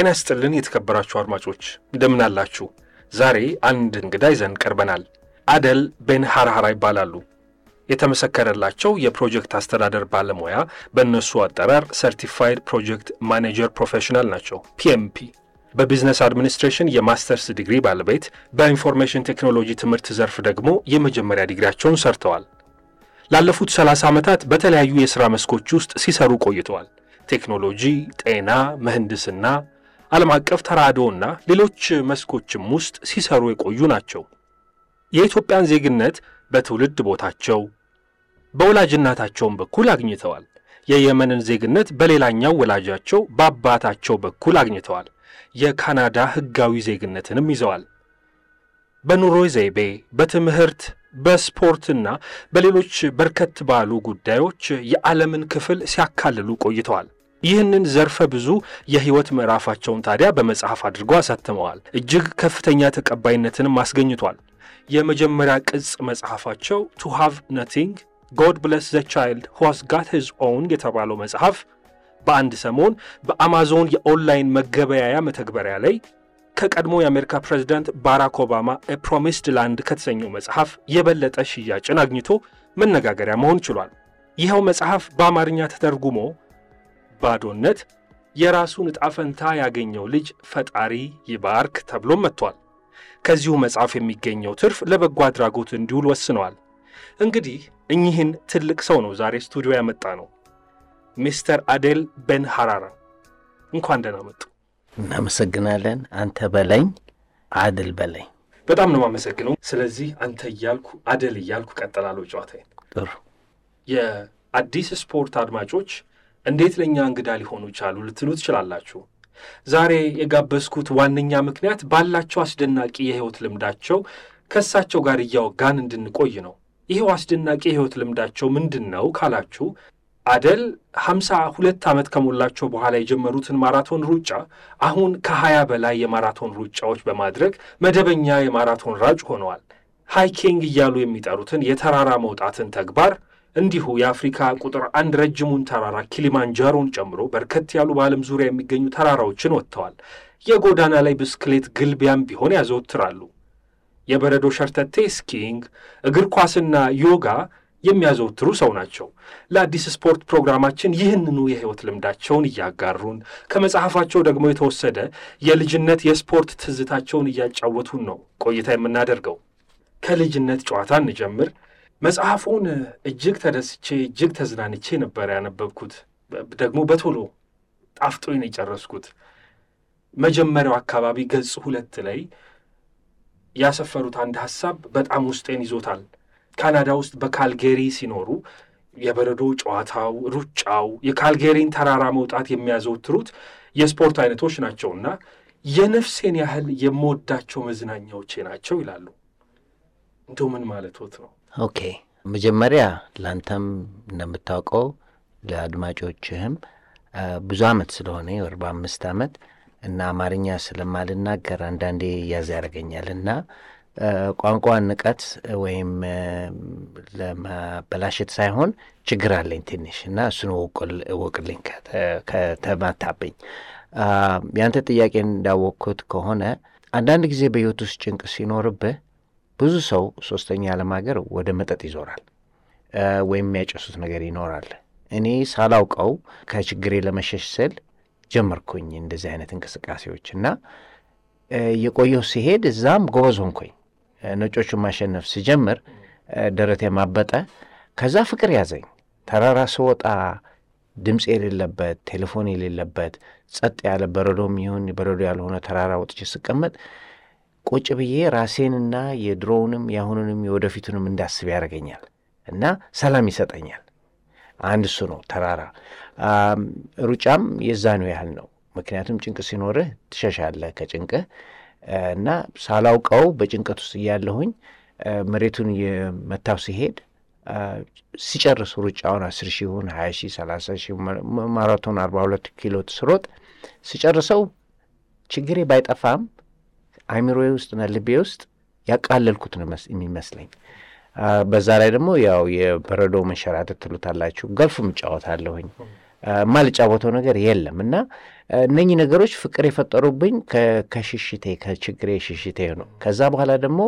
ጤና ይስጥልን የተከበራችሁ አድማጮች እንደምን አላችሁ? ዛሬ አንድ እንግዳ ይዘን ቀርበናል። አደል ቤን ሐርሐራ ይባላሉ። የተመሰከረላቸው የፕሮጀክት አስተዳደር ባለሙያ በእነሱ አጠራር ሰርቲፋይድ ፕሮጀክት ማኔጀር ፕሮፌሽናል ናቸው ፒኤምፒ። በቢዝነስ አድሚኒስትሬሽን የማስተርስ ዲግሪ ባለቤት፣ በኢንፎርሜሽን ቴክኖሎጂ ትምህርት ዘርፍ ደግሞ የመጀመሪያ ዲግሪያቸውን ሰርተዋል። ላለፉት 30 ዓመታት በተለያዩ የሥራ መስኮች ውስጥ ሲሰሩ ቆይተዋል። ቴክኖሎጂ፣ ጤና፣ ምህንድስና ዓለም አቀፍ ተራድኦና ሌሎች መስኮችም ውስጥ ሲሰሩ የቆዩ ናቸው። የኢትዮጵያን ዜግነት በትውልድ ቦታቸው በወላጅ በኩል አግኝተዋል። የየመንን ዜግነት በሌላኛው ወላጃቸው በአባታቸው በኩል አግኝተዋል። የካናዳ ሕጋዊ ዜግነትንም ይዘዋል። በኑሮ ዘይቤ፣ በትምህርት፣ በስፖርትና በሌሎች በርከት ባሉ ጉዳዮች የዓለምን ክፍል ሲያካልሉ ቆይተዋል። ይህንን ዘርፈ ብዙ የህይወት ምዕራፋቸውን ታዲያ በመጽሐፍ አድርገው አሳትመዋል። እጅግ ከፍተኛ ተቀባይነትንም አስገኝቷል። የመጀመሪያ ቅጽ መጽሐፋቸው ቱ ሃቭ ነቲንግ ጎድ ብለስ ዘ ቻይልድ ሆስ ጋት ሂዝ ኦውን የተባለው መጽሐፍ በአንድ ሰሞን በአማዞን የኦንላይን መገበያያ መተግበሪያ ላይ ከቀድሞ የአሜሪካ ፕሬዚዳንት ባራክ ኦባማ ፕሮሚስድ ላንድ ከተሰኘው መጽሐፍ የበለጠ ሽያጭን አግኝቶ መነጋገሪያ መሆን ችሏል። ይኸው መጽሐፍ በአማርኛ ተተርጉሞ ባዶነት የራሱን ዕጣ ፈንታ ያገኘው ልጅ ፈጣሪ ይባርክ ተብሎም መጥቷል። ከዚሁ መጽሐፍ የሚገኘው ትርፍ ለበጎ አድራጎት እንዲውል ወስነዋል። እንግዲህ እኚህን ትልቅ ሰው ነው ዛሬ ስቱዲዮ ያመጣ ነው። ሚስተር አዴል ቤን ሐራራ እንኳን ደህና መጡ። እናመሰግናለን። አንተ በለኝ አድል በለኝ። በጣም ነው የማመሰግነው። ስለዚህ አንተ እያልኩ አደል እያልኩ ቀጠላለሁ ጨዋታዬን። ጥሩ የአዲስ ስፖርት አድማጮች እንዴት ለእኛ እንግዳ ሊሆኑ ቻሉ ልትሉ ትችላላችሁ። ዛሬ የጋበዝኩት ዋነኛ ምክንያት ባላቸው አስደናቂ የሕይወት ልምዳቸው ከእሳቸው ጋር እያወጋን እንድንቆይ ነው። ይኸው አስደናቂ የሕይወት ልምዳቸው ምንድን ነው ካላችሁ አደል ሀምሳ ሁለት ዓመት ከሞላቸው በኋላ የጀመሩትን ማራቶን ሩጫ አሁን ከሀያ በላይ የማራቶን ሩጫዎች በማድረግ መደበኛ የማራቶን ራጭ ሆነዋል። ሃይኪንግ እያሉ የሚጠሩትን የተራራ መውጣትን ተግባር እንዲሁ የአፍሪካ ቁጥር አንድ ረጅሙን ተራራ ኪሊማንጃሮን ጨምሮ በርከት ያሉ በዓለም ዙሪያ የሚገኙ ተራራዎችን ወጥተዋል። የጎዳና ላይ ብስክሌት ግልቢያም ቢሆን ያዘወትራሉ። የበረዶ ሸርተቴ፣ ስኪንግ፣ እግር ኳስና ዮጋ የሚያዘወትሩ ሰው ናቸው። ለአዲስ ስፖርት ፕሮግራማችን ይህንኑ የሕይወት ልምዳቸውን እያጋሩን ከመጽሐፋቸው ደግሞ የተወሰደ የልጅነት የስፖርት ትዝታቸውን እያጫወቱን ነው ቆይታ የምናደርገው። ከልጅነት ጨዋታ እንጀምር። መጽሐፉን እጅግ ተደስቼ እጅግ ተዝናንቼ ነበር ያነበብኩት። ደግሞ በቶሎ ጣፍጦኝ ነው የጨረስኩት። መጀመሪያው አካባቢ ገጽ ሁለት ላይ ያሰፈሩት አንድ ሀሳብ በጣም ውስጤን ይዞታል። ካናዳ ውስጥ በካልጌሪ ሲኖሩ የበረዶ ጨዋታው፣ ሩጫው፣ የካልጌሪን ተራራ መውጣት የሚያዘወትሩት የስፖርት አይነቶች ናቸውና የነፍሴን ያህል የምወዳቸው መዝናኛዎቼ ናቸው ይላሉ። እንደው ምን ማለት ነው? ኦኬ መጀመሪያ ላንተም እንደምታውቀው ለአድማጮችህም ብዙ አመት ስለሆነ አርባ አምስት አመት እና አማርኛ ስለማልናገር አንዳንዴ ያዝ ያደርገኛል እና ቋንቋ ንቀት ወይም ለማበላሸት ሳይሆን ችግር አለኝ ትንሽ እና እሱን እወቅልኝ ከተማታብኝ። ያንተ ጥያቄ እንዳወቅኩት ከሆነ አንዳንድ ጊዜ በህይወት ውስጥ ጭንቅ ሲኖርብህ ብዙ ሰው ሶስተኛ ዓለም ሀገር ወደ መጠጥ ይዞራል ወይም የሚያጨሱት ነገር ይኖራል። እኔ ሳላውቀው ከችግሬ ለመሸሽ ስል ጀመርኩኝ እንደዚህ አይነት እንቅስቃሴዎች እና የቆየው ሲሄድ እዛም ጎበዝ ሆንኩኝ። ነጮቹን ማሸነፍ ስጀምር ደረቴ ማበጠ። ከዛ ፍቅር ያዘኝ። ተራራ ስወጣ ድምፅ የሌለበት ቴሌፎን የሌለበት ጸጥ ያለ በረዶ የሚሆን በረዶ ያልሆነ ተራራ ወጥቼ ስቀመጥ ቁጭ ብዬ ራሴንና የድሮውንም የአሁኑንም የወደፊቱንም እንዳስብ ያደርገኛል እና ሰላም ይሰጠኛል። አንድ እሱ ነው ተራራ። ሩጫም ነው ያህል ነው። ምክንያቱም ጭንቅ ሲኖርህ ትሸሻለህ ከጭንቅህ እና ሳላውቀው በጭንቀት ውስጥ እያለሁኝ መሬቱን የመታው ሲሄድ ሲጨርስ ሩጫውን አስር ሺ ይሁን ሀያ ሺ ሰላሳ ሺ ማራቶን አርባ ሁለት ኪሎ ስሮጥ ሲጨርሰው ችግሬ ባይጠፋም አይምሮ ውስጥና ልቤ ውስጥ ያቃለልኩት ነው የሚመስለኝ። በዛ ላይ ደግሞ ያው የበረዶ መንሸራተት ትሉታላችሁ፣ ገልፍም እጫወታለሁኝ። ማልጫወተው ነገር የለም እና እነኚህ ነገሮች ፍቅር የፈጠሩብኝ ከሽሽቴ ከችግሬ ሽሽቴ ነው። ከዛ በኋላ ደግሞ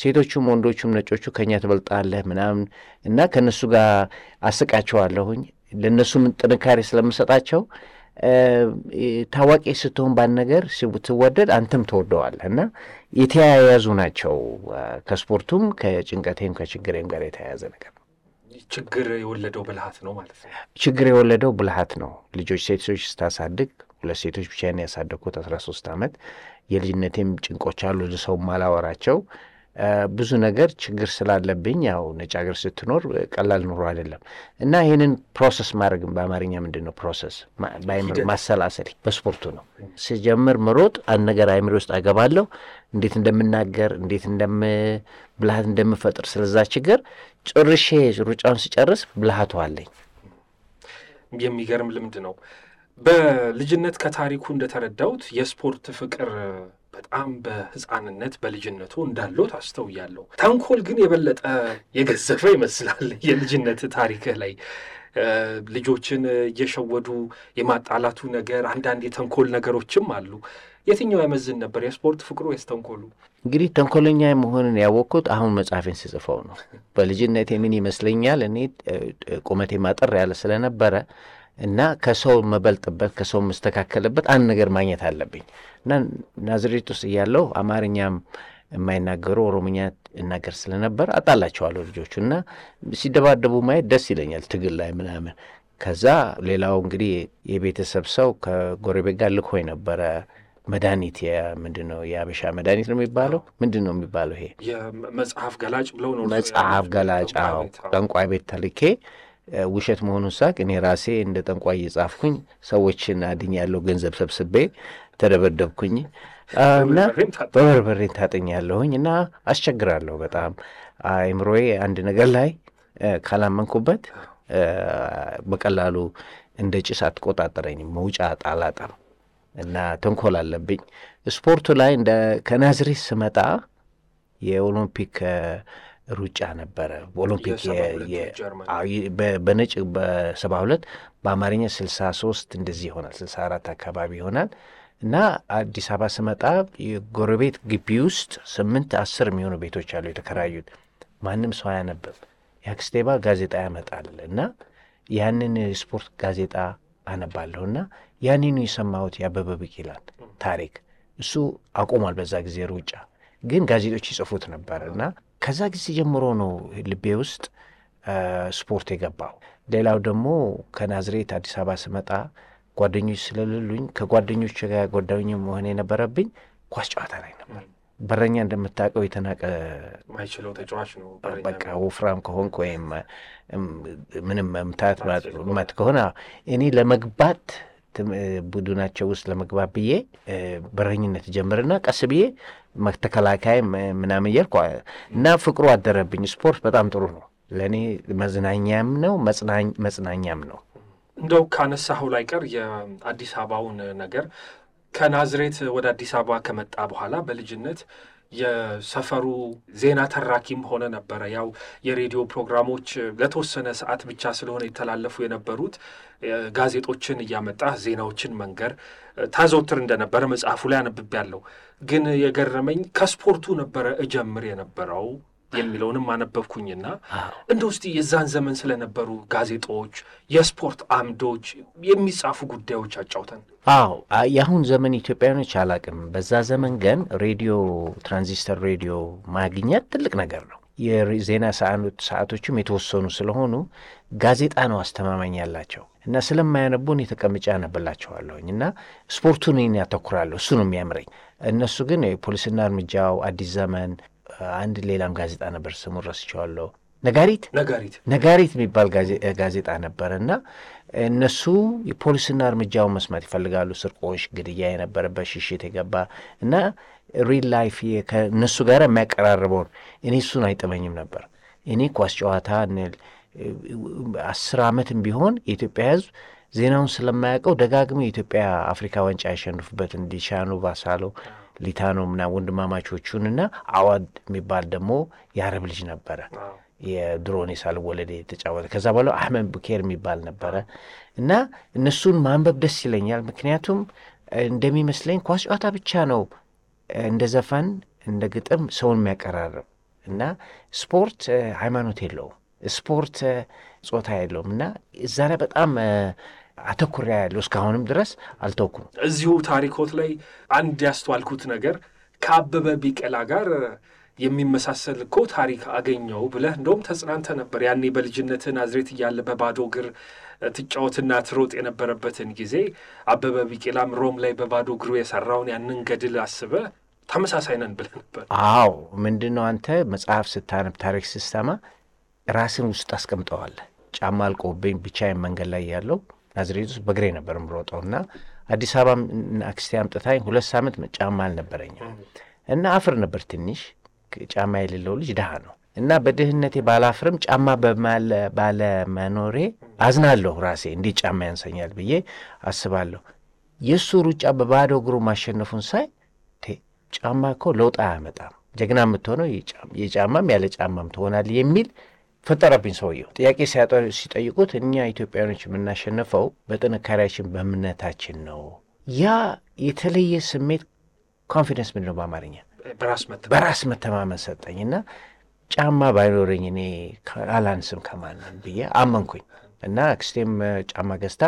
ሴቶቹም ወንዶቹም ነጮቹ ከኛ ትበልጣለህ ምናምን እና ከእነሱ ጋር አስቃቸዋለሁኝ ለእነሱም ጥንካሬ ስለምሰጣቸው ታዋቂ ስትሆን ባን ነገር ስትወደድ አንተም ትወደዋለህ እና የተያያዙ ናቸው። ከስፖርቱም ከጭንቀቴም ከችግሬም ጋር የተያያዘ ነገር ነው። ችግር የወለደው ብልሃት ነው ማለት ነው። ችግር የወለደው ብልሃት ነው። ልጆች ሴቶች ስታሳድግ ሁለት ሴቶች ብቻዬን ያሳደግኩት አስራ ሶስት አመት የልጅነቴም ጭንቆች አሉ ሰው ማላወራቸው ብዙ ነገር ችግር ስላለብኝ ያው ነጭ ሀገር ስትኖር ቀላል ኑሮ አይደለም እና ይህንን ፕሮሰስ ማድረግ በአማርኛ ምንድን ነው ፕሮሰስ በአይምሮ ማሰላሰል በስፖርቱ ነው። ስጀምር መሮጥ አንድ ነገር አይምሮ ውስጥ አገባለሁ። እንዴት እንደምናገር፣ እንዴት ብልሃት እንደምፈጥር ስለዛ ችግር ጭርሼ ሩጫውን ስጨርስ ብልሃቱ አለኝ። የሚገርም ልምድ ነው። በልጅነት ከታሪኩ እንደተረዳሁት የስፖርት ፍቅር በጣም በህፃንነት በልጅነቱ እንዳለው አስተውያለሁ። ተንኮል ግን የበለጠ የገዘፈ ይመስላል የልጅነት ታሪክህ ላይ ልጆችን እየሸወዱ የማጣላቱ ነገር፣ አንዳንድ የተንኮል ነገሮችም አሉ። የትኛው ያመዝን ነበር? የስፖርት ፍቅሩ ወይስ ተንኮሉ? እንግዲህ ተንኮለኛ መሆንን ያወቅኩት አሁን መጽሐፌን ስጽፈው ነው። በልጅነት ምን ይመስለኛል እኔ ቁመቴ ማጠር ያለ ስለነበረ እና ከሰው መበልጥበት ከሰው መስተካከልበት አንድ ነገር ማግኘት አለብኝ እና ናዝሬት ውስጥ እያለሁ አማርኛም የማይናገሩ ኦሮምኛ እናገር ስለነበር አጣላቸዋለሁ ልጆቹ እና ሲደባደቡ ማየት ደስ ይለኛል፣ ትግል ላይ ምናምን። ከዛ ሌላው እንግዲህ የቤተሰብ ሰው ከጎረቤት ጋር ልኮኝ ነበረ መድኃኒት ምንድን ነው የአበሻ መድኃኒት ነው የሚባለው? ምንድን ነው የሚባለው? ይሄ መጽሐፍ ገላጭ ብለው ነው መጽሐፍ ገላጭ። አዎ ጠንቋይ ቤት ተልኬ ውሸት መሆኑን ሳቅ እኔ ራሴ እንደ ጠንቋ እየጻፍኩኝ ሰዎችን አድኛለሁ ገንዘብ ሰብስቤ ተደበደብኩኝ እና በበርበሬን ታጠኛለሁኝ እና አስቸግራለሁ በጣም አይምሮዬ አንድ ነገር ላይ ካላመንኩበት በቀላሉ እንደ ጭስ አትቆጣጠረኝ መውጫ ጣላጣም እና ተንኮል አለብኝ። ስፖርቱ ላይ እንደ ከናዝሬት ስመጣ የኦሎምፒክ ሩጫ ነበረ። ኦሎምፒክ በነጭ በሰባ ሁለት በአማርኛ ስልሳ ሶስት እንደዚህ ይሆናል፣ ስልሳ አራት አካባቢ ይሆናል። እና አዲስ አበባ ስመጣ የጎረቤት ግቢ ውስጥ ስምንት አስር የሚሆኑ ቤቶች አሉ የተከራዩት። ማንም ሰው አያነብም። የአክስቴባ ጋዜጣ ያመጣል እና ያንን ስፖርት ጋዜጣ አነባለሁ እና ያንኑ የሰማሁት የአበበ ቢቂላን ታሪክ። እሱ አቁሟል በዛ ጊዜ ሩጫ፣ ግን ጋዜጦች ይጽፉት ነበር እና ከዛ ጊዜ ጀምሮ ነው ልቤ ውስጥ ስፖርት የገባው። ሌላው ደግሞ ከናዝሬት አዲስ አበባ ስመጣ ጓደኞች ስለሌሉኝ ከጓደኞች ጋር ጓዳኝ መሆን የነበረብኝ ኳስ ጨዋታ ላይ ነበር። በረኛ እንደምታውቀው የተናቀ ማይችለው ተጫዋች ነው። በቃ ውፍራም ከሆንክ ወይም ምንም መምታት መት ከሆነ እኔ ለመግባት ቡድናቸው ውስጥ ለመግባት ብዬ በረኝነት ጀምርና ቀስ ብዬ መተከላካይ ምናምን እያልኩ እና ፍቅሩ አደረብኝ። ስፖርት በጣም ጥሩ ነው ለእኔ መዝናኛም ነው መጽናኛም ነው። እንደው ካነሳሁ ላይ ቀር የአዲስ አበባውን ነገር ከናዝሬት ወደ አዲስ አበባ ከመጣ በኋላ በልጅነት የሰፈሩ ዜና ተራኪም ሆነ ነበረ። ያው የሬዲዮ ፕሮግራሞች ለተወሰነ ሰዓት ብቻ ስለሆነ የተላለፉ የነበሩት ጋዜጦችን እያመጣ ዜናዎችን መንገር ታዘውትር እንደነበረ መጽሐፉ ላይ አነብቤያለሁ። ግን የገረመኝ ከስፖርቱ ነበረ እጀምር የነበረው የሚለውንም አነበብኩኝና እንደ ውስጥ የዛን ዘመን ስለነበሩ ጋዜጦች፣ የስፖርት አምዶች የሚጻፉ ጉዳዮች አጫውተን። አዎ የአሁን ዘመን ኢትዮጵያኖች አላቅም። በዛ ዘመን ግን ሬዲዮ፣ ትራንዚስተር ሬዲዮ ማግኘት ትልቅ ነገር ነው። የዜና ሰዓቶችም የተወሰኑ ስለሆኑ ጋዜጣ ነው አስተማማኝ ያላቸው እና ስለማያነቡ እኔ ተቀምጬ አነብላቸዋለሁኝ እና ስፖርቱን ያተኩራለሁ። እሱ ነው የሚያምረኝ። እነሱ ግን የፖሊስና እርምጃው፣ አዲስ ዘመን አንድ ሌላም ጋዜጣ ነበር፣ ስሙን ረስቸዋለሁ። ነጋሪት ነጋሪት ነጋሪት የሚባል ጋዜጣ ነበር እና እነሱ የፖሊስና እርምጃውን መስማት ይፈልጋሉ። ስርቆች፣ ግድያ የነበረበት ሽሽት የገባ እና ሪል ላይፍ ከእነሱ ጋር የሚያቀራርበውን እኔ እሱን አይጥመኝም ነበር። እኔ ኳስ ጨዋታ እንል አስር ዓመትም ቢሆን የኢትዮጵያ ሕዝብ ዜናውን ስለማያውቀው ደጋግሞ የኢትዮጵያ አፍሪካ ዋንጫ ያሸንፉበት እንዲሻኑ ባሳሎ ሊታኖምና ወንድማማቾቹንና አዋድ የሚባል ደግሞ የአረብ ልጅ ነበረ የድሮን የሳል ሳልወለድ የተጫወተ ከዛ በኋላ አህመድ ቡኬር የሚባል ነበረ እና እነሱን ማንበብ ደስ ይለኛል። ምክንያቱም እንደሚመስለኝ ኳስ ጨዋታ ብቻ ነው እንደ ዘፈን እንደ ግጥም ሰውን የሚያቀራርብ እና ስፖርት ሃይማኖት የለውም፣ ስፖርት ጾታ የለውም እና እዛ ላይ በጣም አተኩሪያ ያለው እስካሁንም ድረስ አልተውኩም። እዚሁ ታሪኮት ላይ አንድ ያስተዋልኩት ነገር ከአበበ ቢቀላ ጋር የሚመሳሰል እኮ ታሪክ አገኘው ብለህ እንደውም ተጽናንተ ነበር። ያኔ በልጅነት ናዝሬት እያለ በባዶ እግር ትጫወትና ትሮጥ የነበረበትን ጊዜ አበበ ቢቄላም ሮም ላይ በባዶ እግሩ የሰራውን ያንን ገድል አስበ ተመሳሳይ ነን ብለህ ነበር። አዎ፣ ምንድን ነው አንተ መጽሐፍ ስታነብ፣ ታሪክ ስትሰማ ራስን ውስጥ አስቀምጠዋለህ። ጫማ አልቆብኝ ብቻዬን መንገድ ላይ ያለው ናዝሬት ውስጥ በግሬ ነበር ምሮጠው እና አዲስ አበባ አክስቴ አምጥታኝ ሁለት ሳምንት ጫማ አልነበረኝም እና አፍር ነበር ትንሽ። ጫማ የሌለው ልጅ ድሀ ነው እና በድህነቴ ባላፍርም ጫማ ባለመኖሬ አዝናለሁ። ራሴ እንዴት ጫማ ያንሰኛል ብዬ አስባለሁ። የእሱ ሩጫ በባዶ እግሩ ማሸነፉን ሳይ ጫማ እኮ ለውጥ አያመጣም፣ ጀግና የምትሆነው የጫማም ያለ ጫማም ትሆናል የሚል ፈጠረብኝ ሰውየው። ጥያቄ ሲጠይቁት እኛ ኢትዮጵያኖች የምናሸንፈው በጥንካሬያችን በእምነታችን ነው። ያ የተለየ ስሜት ኮንፊደንስ ምንድን ነው በአማርኛ በራስ መተማመን ሰጠኝና ጫማ ባይኖረኝ እኔ አላንስም ከማንም ብዬ አመንኩኝ እና ክስቴም ጫማ ገዝታ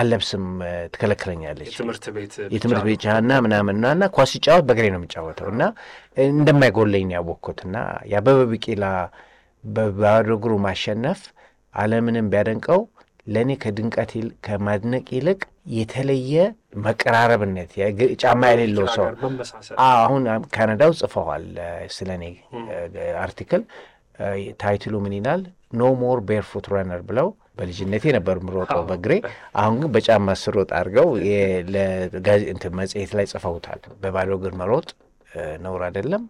አለብስም ትከለክለኛለች። የትምህርት ቤት ጫና ምናምንና እና ኳስ ሲጫወት በግሬ ነው የሚጫወተው እና እንደማይጎለኝ ያወቅኩት እና የአበበ ቢቂላ በባዶ እግሩ ማሸነፍ ዓለምንም ቢያደንቀው ለእኔ ከድንቀት ከማድነቅ ይልቅ የተለየ መቀራረብነት ጫማ የሌለው ሰው አሁን ካናዳው ጽፈዋል ስለ እኔ አርቲክል ታይትሉ ምን ይላል? ኖ ሞር ቤርፉት ረነር ብለው በልጅነቴ ነበር ምሮጠው በግሬ አሁን ግን በጫማ ስሮጥ አድርገው ለጋዜጣ መጽሔት ላይ ጽፈውታል። በባዶ እግር መሮጥ ነውር አይደለም።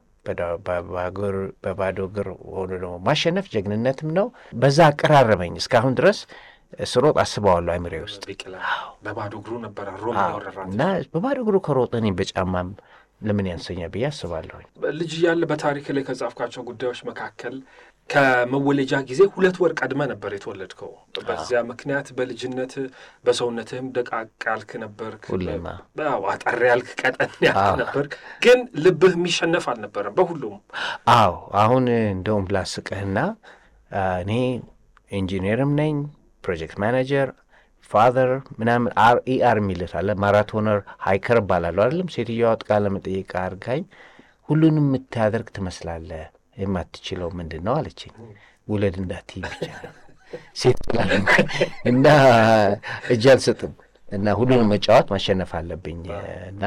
በባዶ እግር ሆኖ ደግሞ ማሸነፍ ጀግንነትም ነው። በዛ አቀራረበኝ እስካሁን ድረስ ስሮጥ አስበዋለሁ አይምሬ ውስጥ በባዶ እግሩ ነበረ እና በባዶ እግሩ ከሮጠ እኔም በጫማም ለምን ያንሰኛል ብዬ አስባለሁኝ። ልጅ እያለ በታሪክ ላይ ከጻፍካቸው ጉዳዮች መካከል ከመወለጃ ጊዜ ሁለት ወር ቀድመ ነበር የተወለድከው። በዚያ ምክንያት በልጅነት በሰውነትህም ደቃቅ ያልክ ነበርክ፣ አጠር ያልክ፣ ቀጠን ያልክ ነበርክ። ግን ልብህ የሚሸነፍ አልነበረም በሁሉም። አዎ አሁን እንደውም ብላስቅህና እኔ ኢንጂነርም ነኝ፣ ፕሮጀክት ማናጀር ፋዘር ምናምን ኢአር የሚልታለ ማራቶነር ሀይከር እባላለሁ አይደለም። ሴትዮዋ ቃለ መጠየቅ አድርጋኝ ሁሉንም የምታደርግ ትመስላለህ የማትችለው ምንድን ነው አለችኝ። ውለድ እንዳትይ ብቻ ሴት እና እጅ አልሰጥም እና ሁሉንም መጫወት ማሸነፍ አለብኝ እና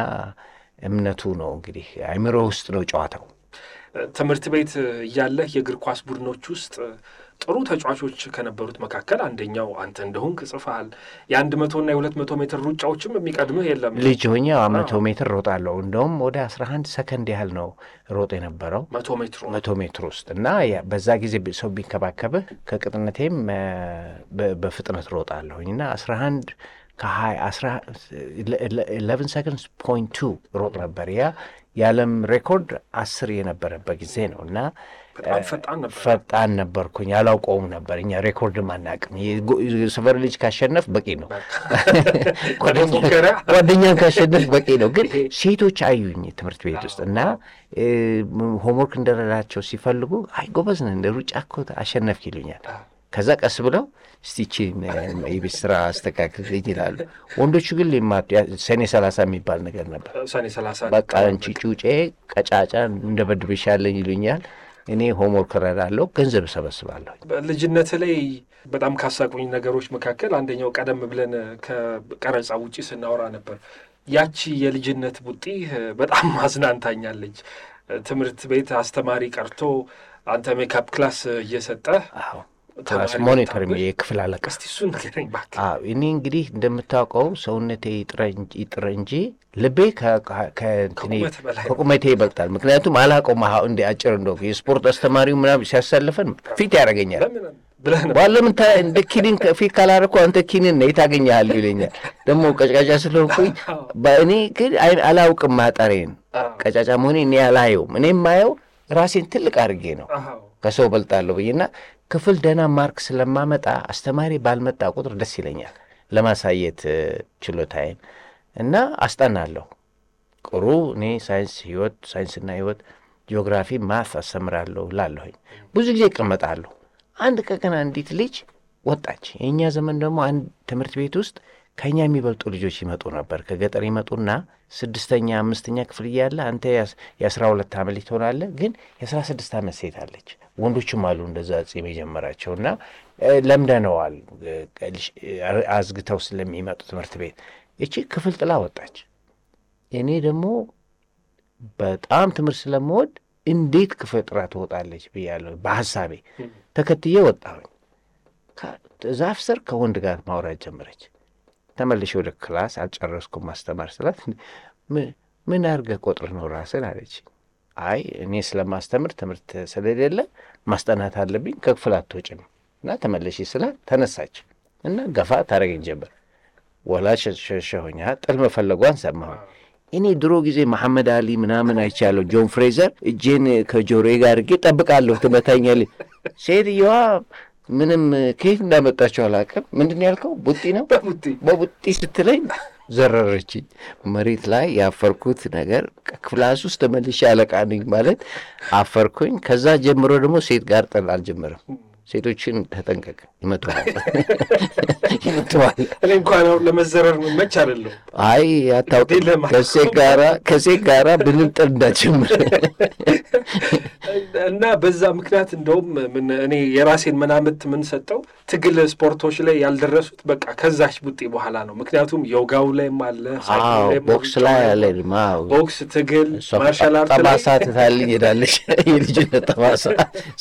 እምነቱ ነው እንግዲህ አይምሮ ውስጥ ነው ጨዋታው። ትምህርት ቤት እያለህ የእግር ኳስ ቡድኖች ውስጥ ጥሩ ተጫዋቾች ከነበሩት መካከል አንደኛው አንተ እንደሆንክ ጽፈሃል። የአንድ መቶ ና የሁለት መቶ ሜትር ሩጫዎችም የሚቀድምህ የለም። ልጅ ሆኜ መቶ ሜትር ሮጣለሁ። እንደውም ወደ አስራ አንድ ሰከንድ ያህል ነው ሮጥ የነበረው መቶ ሜትሩ መቶ ሜትር ውስጥ እና በዛ ጊዜ ሰው ቢንከባከብህ ከቅጥነቴም በፍጥነት ሮጣለሁኝ እና አስራ አንድ ኢለቨን ሰከንድስ ፖይንት ቱ ሮጥ ነበር። ያ የዓለም ሬኮርድ አስር የነበረበት ጊዜ ነው እና ፈጣን ነበርኩኝ። አላውቀውም ነበር። እኛ ሬኮርድም አናውቅም። ስቨር ልጅ ካሸነፍ በቂ ነው፣ ጓደኛን ካሸነፍ በቂ ነው። ግን ሴቶች አዩኝ ትምህርት ቤት ውስጥ እና ሆምወርክ እንደረዳቸው ሲፈልጉ አይ ጎበዝ ነህ እንደ ሩጫ እኮ አሸነፍክ ይሉኛል። ከዛ ቀስ ብለው ስቲቺ የቤት ስራ አስተካክል ይላሉ። ወንዶቹ ግን ሰኔ ሰላሳ የሚባል ነገር ነበር። በቃ አንቺ ጩጬ ቀጫጫ እንደበድብሻለን ይሉኛል። እኔ ሆምወርክ እረዳለሁ፣ ገንዘብ እሰበስባለሁ። ልጅነት ላይ በጣም ካሳቁኝ ነገሮች መካከል አንደኛው ቀደም ብለን ከቀረጻ ውጪ ስናወራ ነበር። ያቺ የልጅነት ቡጢ በጣም አዝናንታኛለች። ትምህርት ቤት አስተማሪ ቀርቶ አንተ ሜካፕ ክላስ እየሰጠህ ሞኒተር የክፍል አለቃ እኔ እንግዲህ እንደምታውቀው ሰውነቴ ይጥረ እንጂ ልቤ ከቁመቴ ይበልጣል። ምክንያቱም አላቀው አላውቀውም እንደ አጭር እንደ የስፖርት አስተማሪው ምናምን ሲያሳልፈን ፊት ያደርገኛል። ለምን እንደ ኪኒን ፊት ካላደረኩ አንተ ኪኒን ነ የታገኘሃል ይለኛል። ደግሞ ቀጭቃጫ ስለሆንኩኝ እኔ ግን አላውቅም ማጠሬን ቀጫጫ መሆኔ እኔ አላየውም። እኔ የማየው ራሴን ትልቅ አድርጌ ነው ከሰው በልጣለሁ ብዬና ክፍል ደህና ማርክ ስለማመጣ አስተማሪ ባልመጣ ቁጥር ደስ ይለኛል ለማሳየት ችሎታዬን እና አስጠናለሁ። ቁሩ እኔ ሳይንስ ህይወት፣ ሳይንስና ህይወት፣ ጂኦግራፊ፣ ማት አስተምራለሁ ላለሁኝ ብዙ ጊዜ ይቀመጣለሁ አንድ ቀቀን አንዲት ልጅ ወጣች። የእኛ ዘመን ደግሞ አንድ ትምህርት ቤት ውስጥ ከእኛ የሚበልጡ ልጆች ይመጡ ነበር። ከገጠር ይመጡና ስድስተኛ አምስተኛ ክፍል እያለ አንተ የአስራ ሁለት ዓመት ልጅ ትሆናለህ፣ ግን የአስራ ስድስት ዓመት ሴት አለች ወንዶችም አሉ እንደዛ ጺም የጀመራቸው እና ለምደነዋል። አዝግተው ስለሚመጡ ትምህርት ቤት እቺ ክፍል ጥላ ወጣች። እኔ ደግሞ በጣም ትምህርት ስለምወድ እንዴት ክፍል ጥራ ትወጣለች ብያለሁ። በሀሳቤ ተከትዬ ወጣሁኝ። ዛፍ ስር ከወንድ ጋር ማውራት ጀመረች። ተመልሼ ወደ ክላስ አልጨረስኩም ማስተማር ስላት ምን አድርገህ ቆጥር ነው ራስን አለች። አይ እኔ ስለማስተምር ትምህርት ስለሌለ ማስጠናት አለብኝ ከክፍል አትወጭም እና ተመለሽ ስላት ተነሳች እና ገፋ ታደረገኝ ጀበር ወላ ሸሸሆኛ ጥል መፈለጓን ሰማሁ። እኔ ድሮ ጊዜ መሐመድ አሊ ምናምን አይቻለሁ። ጆን ፍሬዘር እጄን ከጆሮዬ ጋር እርጌ ጠብቃለሁ ትመታኛለች። ሴትዮዋ ምንም ከየት እንዳመጣቸው አላቅም ምንድን ያልከው ቡጢ ነው በቡጢ ስትለኝ ዘረረችኝ። መሬት ላይ ያፈርኩት ነገር ክፍላስ ውስጥ ተመልሼ አለቃ ነኝ ማለት አፈርኩኝ። ከዛ ጀምሮ ደግሞ ሴት ጋር ጠል አልጀመረም። ሴቶችን ተጠንቀቅ፣ ይመተዋል ይመተዋል። እኔ እንኳን አሁን ለመዘረር መች አይደለም። አይ አታውቅም። ከሴት ጋራ ብንጠል እንዳጀምር እና በዛ ምክንያት እንደውም ምን እኔ የራሴን መናምት ምን ሰጠው ትግል ስፖርቶች ላይ ያልደረሱት በቃ ከዛች ቡጤ በኋላ ነው። ምክንያቱም ዮጋው ላይም አለ፣ ቦክስ ላይ አለ፣ ቦክስ፣ ትግል፣ ማርሻል አርት ጠባሳ ትታልኝ ሄዳለች። የልጅነት ጠባሳ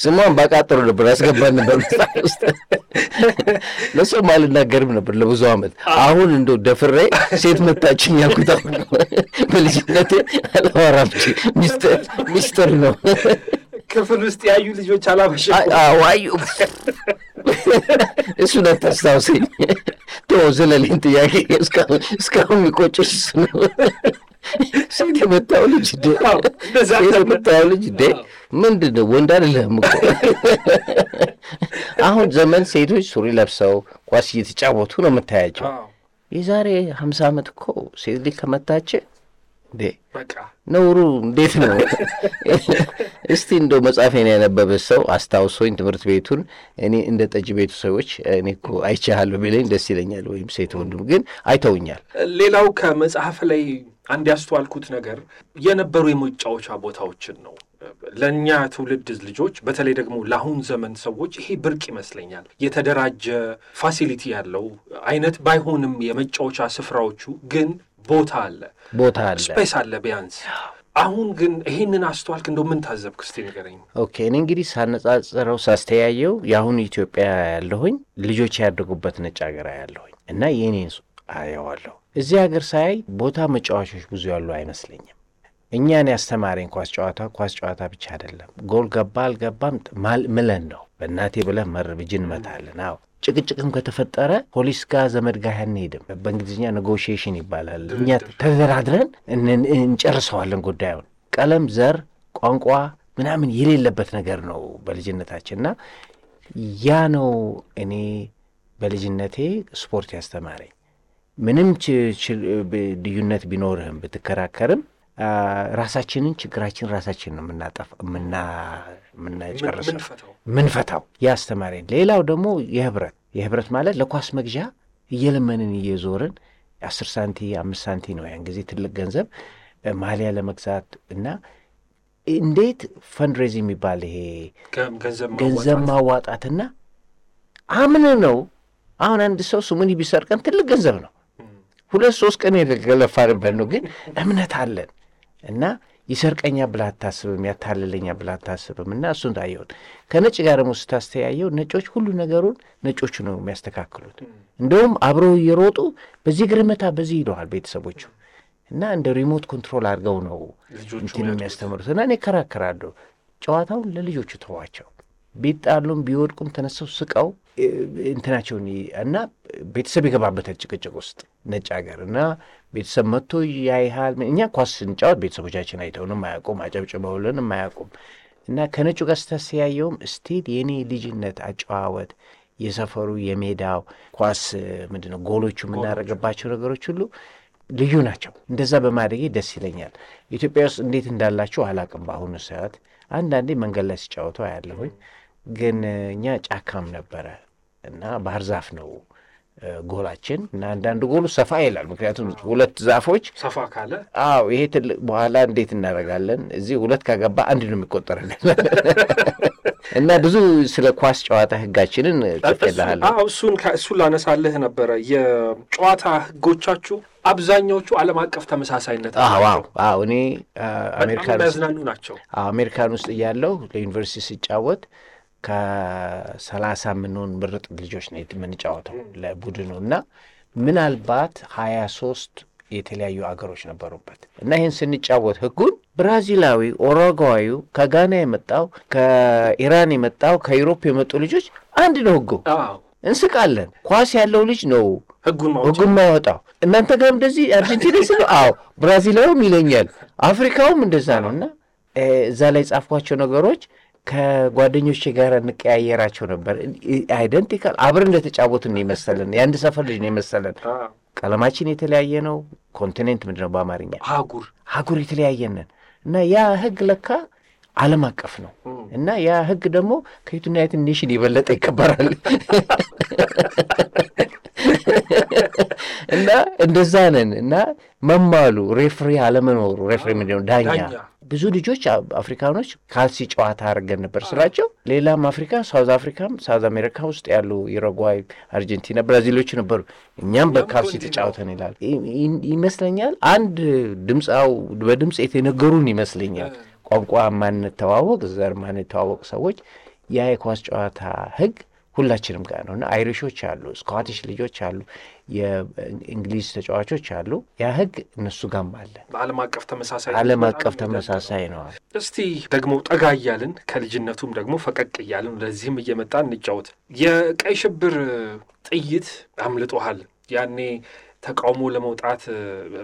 ስሟን ባቃጥሩ ነበር ያስገባን ነበር ውስጥ ለሰውም አልናገርም ነበር ለብዙ ዓመት። አሁን እንደው ደፍሬ ሴት መታችኝ ያልኩት በልጅነቴ አላወራም። ሚስጥር ነው። ክፍል ውስጥ ያዩ ልጆች አላበሸዋዩ እሱ ነ ታስታውሰኝ። ተወው ዘለሌን ጥያቄ እስካሁን የሚቆጭሽ እሱ ነው። ሴት የመታው ልጅ ዴ ሴት የመታው ልጅ ዴ ምንድን ነው? ወንድ አይደለም እኮ አሁን ዘመን ሴቶች ሱሪ ለብሰው ኳስ እየተጫወቱ ነው የምታያቸው። የዛሬ ሀምሳ ዓመት እኮ ሴት ልጅ ከመታች ነውሩ እንዴት ነው? እስቲ እንደው መጽሐፌን ያነበበ ሰው አስታውሶኝ ትምህርት ቤቱን እኔ እንደ ጠጅ ቤቱ ሰዎች እኔ እኮ አይቻለሁ ቢለኝ ደስ ይለኛል። ወይም ሴት ወንድም ግን አይተውኛል። ሌላው ከመጽሐፍ ላይ አንድ ያስተዋልኩት ነገር የነበሩ የመጫወቻ ቦታዎችን ነው። ለእኛ ትውልድ ልጆች በተለይ ደግሞ ለአሁን ዘመን ሰዎች ይሄ ብርቅ ይመስለኛል። የተደራጀ ፋሲሊቲ ያለው አይነት ባይሆንም የመጫወቻ ስፍራዎቹ ግን ቦታ አለ፣ ቦታ አለ፣ ስፔስ አለ ቢያንስ አሁን ግን ይህንን አስተዋልክ? እንደ ምን ታዘብክ? እስቲ ንገረኝ። ኦኬ እኔ እንግዲህ ሳነጻጽረው ሳስተያየው የአሁኑ ኢትዮጵያ ያለሁኝ ልጆች ያደጉበት ነጭ ሀገር ያለሁኝ እና የእኔን አየዋለሁ። እዚህ ሀገር ሳያይ ቦታ መጫዋቾች ብዙ ያሉ አይመስለኝም። እኛን ያስተማረኝ ኳስ ጨዋታ ኳስ ጨዋታ ብቻ አይደለም፣ ጎል ገባ አልገባም ምለን ነው በእናቴ ብለህ መርብጅ እንመታለን። አዎ ጭቅጭቅም ከተፈጠረ ፖሊስ ጋር ዘመድ ጋር አንሄድም። በእንግሊዝኛ ኔጎሽሽን ይባላል። እኛ ተደራድረን እንጨርሰዋለን ጉዳዩን። ቀለም፣ ዘር፣ ቋንቋ ምናምን የሌለበት ነገር ነው በልጅነታችንና ያ ነው እኔ በልጅነቴ ስፖርት ያስተማረኝ። ምንም ልዩነት ቢኖርህም ብትከራከርም ራሳችንን ችግራችን ራሳችን ነው የምናጠፍ ምንፈታው ሌላው ደግሞ የህብረት የህብረት ማለት ለኳስ መግዣ እየለመንን እየዞርን አስር ሳንቲ አምስት ሳንቲ ነው ያን ጊዜ ትልቅ ገንዘብ ማሊያ ለመግዛት እና እንዴት ፈንድሬዝ የሚባል ይሄ ገንዘብ ማዋጣትና አምን ነው። አሁን አንድ ሰው ስሙን ቢሰርቀን ትልቅ ገንዘብ ነው። ሁለት ሶስት ቀን የተገለፋንበት ነው፣ ግን እምነት አለን። እና ይሰርቀኛ ብላ አታስብም፣ ያታልለኛ ብላ አታስብም። እና እሱ ታየውን ከነጭ ጋር ደግሞ ስታስተያየው ነጮች ሁሉ ነገሩን ነጮቹ ነው የሚያስተካክሉት። እንደውም አብረው እየሮጡ በዚህ ግርመታ በዚህ ይለዋል ቤተሰቦቹ እና እንደ ሪሞት ኮንትሮል አድርገው ነው እንትን የሚያስተምሩት። እና እኔ እከራከራለሁ፣ ጨዋታውን ለልጆቹ ተዋቸው። ቢጣሉም ቢወድቁም ተነሰው ስቀው እንትናቸውን እና ቤተሰብ የገባበታል ጭቅጭቅ ውስጥ ነጭ ሀገር እና ቤተሰብ መጥቶ ያይሃል። እኛ ኳስ ስንጫወት ቤተሰቦቻችን አይተውን አያውቁም፣ አጨብጭበውልን አያውቁም። እና ከነጩ ጋር ስታስተያየውም ስቲል የእኔ ልጅነት አጨዋወት የሰፈሩ የሜዳው ኳስ ምንድነው ጎሎቹ የምናደርግባቸው ነገሮች ሁሉ ልዩ ናቸው። እንደዛ በማድረጌ ደስ ይለኛል። ኢትዮጵያ ውስጥ እንዴት እንዳላችሁ አላቅም። በአሁኑ ሰዓት አንዳንዴ መንገድ ላይ ሲጫወተው አያለሁኝ። ግን እኛ ጫካም ነበረ እና ባህር ዛፍ ነው ጎላችን እና አንዳንድ ጎሉ ሰፋ ይላል። ምክንያቱም ሁለት ዛፎች ሰፋ ካለ አዎ፣ ይሄ ትልቅ በኋላ እንዴት እናደርጋለን? እዚህ ሁለት ካገባ አንድ ነው የሚቆጠርልን እና ብዙ ስለ ኳስ ጨዋታ ህጋችንን ጽፌልሃለሁ። እሱን እሱን ላነሳልህ ነበረ። የጨዋታ ህጎቻችሁ አብዛኛዎቹ ዓለም አቀፍ ተመሳሳይነት አዎ፣ እኔ አሜሪካን ውስጥ ናቸው። አሜሪካን ውስጥ እያለሁ ለዩኒቨርሲቲ ሲጫወት ከሰላሳ የምንሆን ምርጥ ልጆች ነው የምንጫወተው ለቡድኑ እና ምናልባት ሀያ ሶስት የተለያዩ አገሮች ነበሩበት እና ይህን ስንጫወት ህጉን ብራዚላዊ፣ ኦሮጓዩ፣ ከጋና የመጣው ከኢራን የመጣው ከዩሮፕ የመጡ ልጆች አንድ ነው ህጉ። እንስቃለን። ኳስ ያለው ልጅ ነው ህጉን ማወጣው። እናንተ ጋር እንደዚህ አርጀንቲና ስ አዎ፣ ብራዚላዊም ይለኛል፣ አፍሪካውም እንደዛ ነው እና እዛ ላይ ጻፍኳቸው ነገሮች ከጓደኞቼ ጋር እንቀያየራቸው ነበር። አይደንቲካል አብረን እንደተጫወትን ነው የመሰለን። የአንድ ሰፈር ልጅ ነው የመሰለን። ቀለማችን የተለያየ ነው። ኮንቲኔንት ምንድን ነው በአማርኛ አህጉር፣ አህጉር የተለያየንን እና ያ ህግ ለካ ዓለም አቀፍ ነው እና ያ ህግ ደግሞ ከዩናይትድ ኔሽን የበለጠ ይከበራል እና እንደዛ ነን እና መማሉ ሬፍሪ አለመኖሩ ሬፍሪ ምንድን ነው ዳኛ ብዙ ልጆች አፍሪካኖች ካልሲ ጨዋታ አድርገን ነበር ስላቸው። ሌላም አፍሪካ ሳውዝ አፍሪካም ሳውዝ አሜሪካ ውስጥ ያሉ ዩሩጓይ፣ አርጀንቲና፣ ብራዚሎች ነበሩ። እኛም በካልሲ ተጫወተን ይላል ይመስለኛል። አንድ ድምፃው በድምፅ የተነገሩን ይመስለኛል። ቋንቋ ማንተዋወቅ፣ ዘር ማንተዋወቅ ሰዎች ያ የኳስ ጨዋታ ህግ ሁላችንም ጋር ነው እና አይሪሾች አሉ፣ ስኮቲሽ ልጆች አሉ፣ የእንግሊዝ ተጫዋቾች አሉ። ያ ህግ እነሱ ጋም አለ። በአለም አቀፍ ተመሳሳይ አለም አቀፍ ተመሳሳይ ነዋል። እስቲ ደግሞ ጠጋ እያልን ከልጅነቱም ደግሞ ፈቀቅ እያልን ወደዚህም እየመጣ እንጫወት። የቀይ ሽብር ጥይት አምልጦሃል ያኔ ተቃውሞ ለመውጣት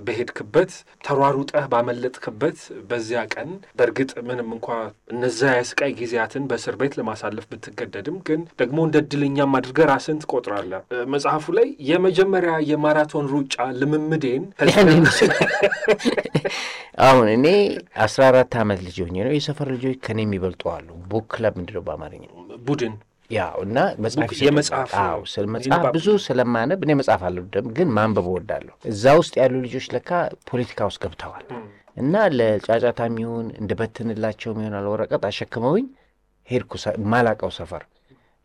በሄድክበት ተሯሩጠህ ባመለጥክበት በዚያ ቀን በእርግጥ ምንም እንኳ እነዚያ የስቃይ ጊዜያትን በእስር ቤት ለማሳለፍ ብትገደድም ግን ደግሞ እንደ እድለኛም አድርገ ራስን ትቆጥራለህ። መጽሐፉ ላይ የመጀመሪያ የማራቶን ሩጫ ልምምዴን አሁን እኔ አስራ አራት ዓመት ልጅ ሆኜ ነው። የሰፈር ልጆች ከኔ የሚበልጡ አሉ። ቡክ ክለብ ምንድነው በአማርኛ ቡድን ያው እና መጽሐፍ የመጽሐፍ ስለ መጽሐፍ ብዙ ስለማነብ እኔ መጽሐፍ አለሁ ደም ግን ማንበብ እወዳለሁ። እዛ ውስጥ ያሉ ልጆች ለካ ፖለቲካ ውስጥ ገብተዋል እና ለጫጫታ የሚሆን እንደ በትንላቸው የሚሆናል ወረቀት አሸክመውኝ ሄድኩ ማላቀው ሰፈር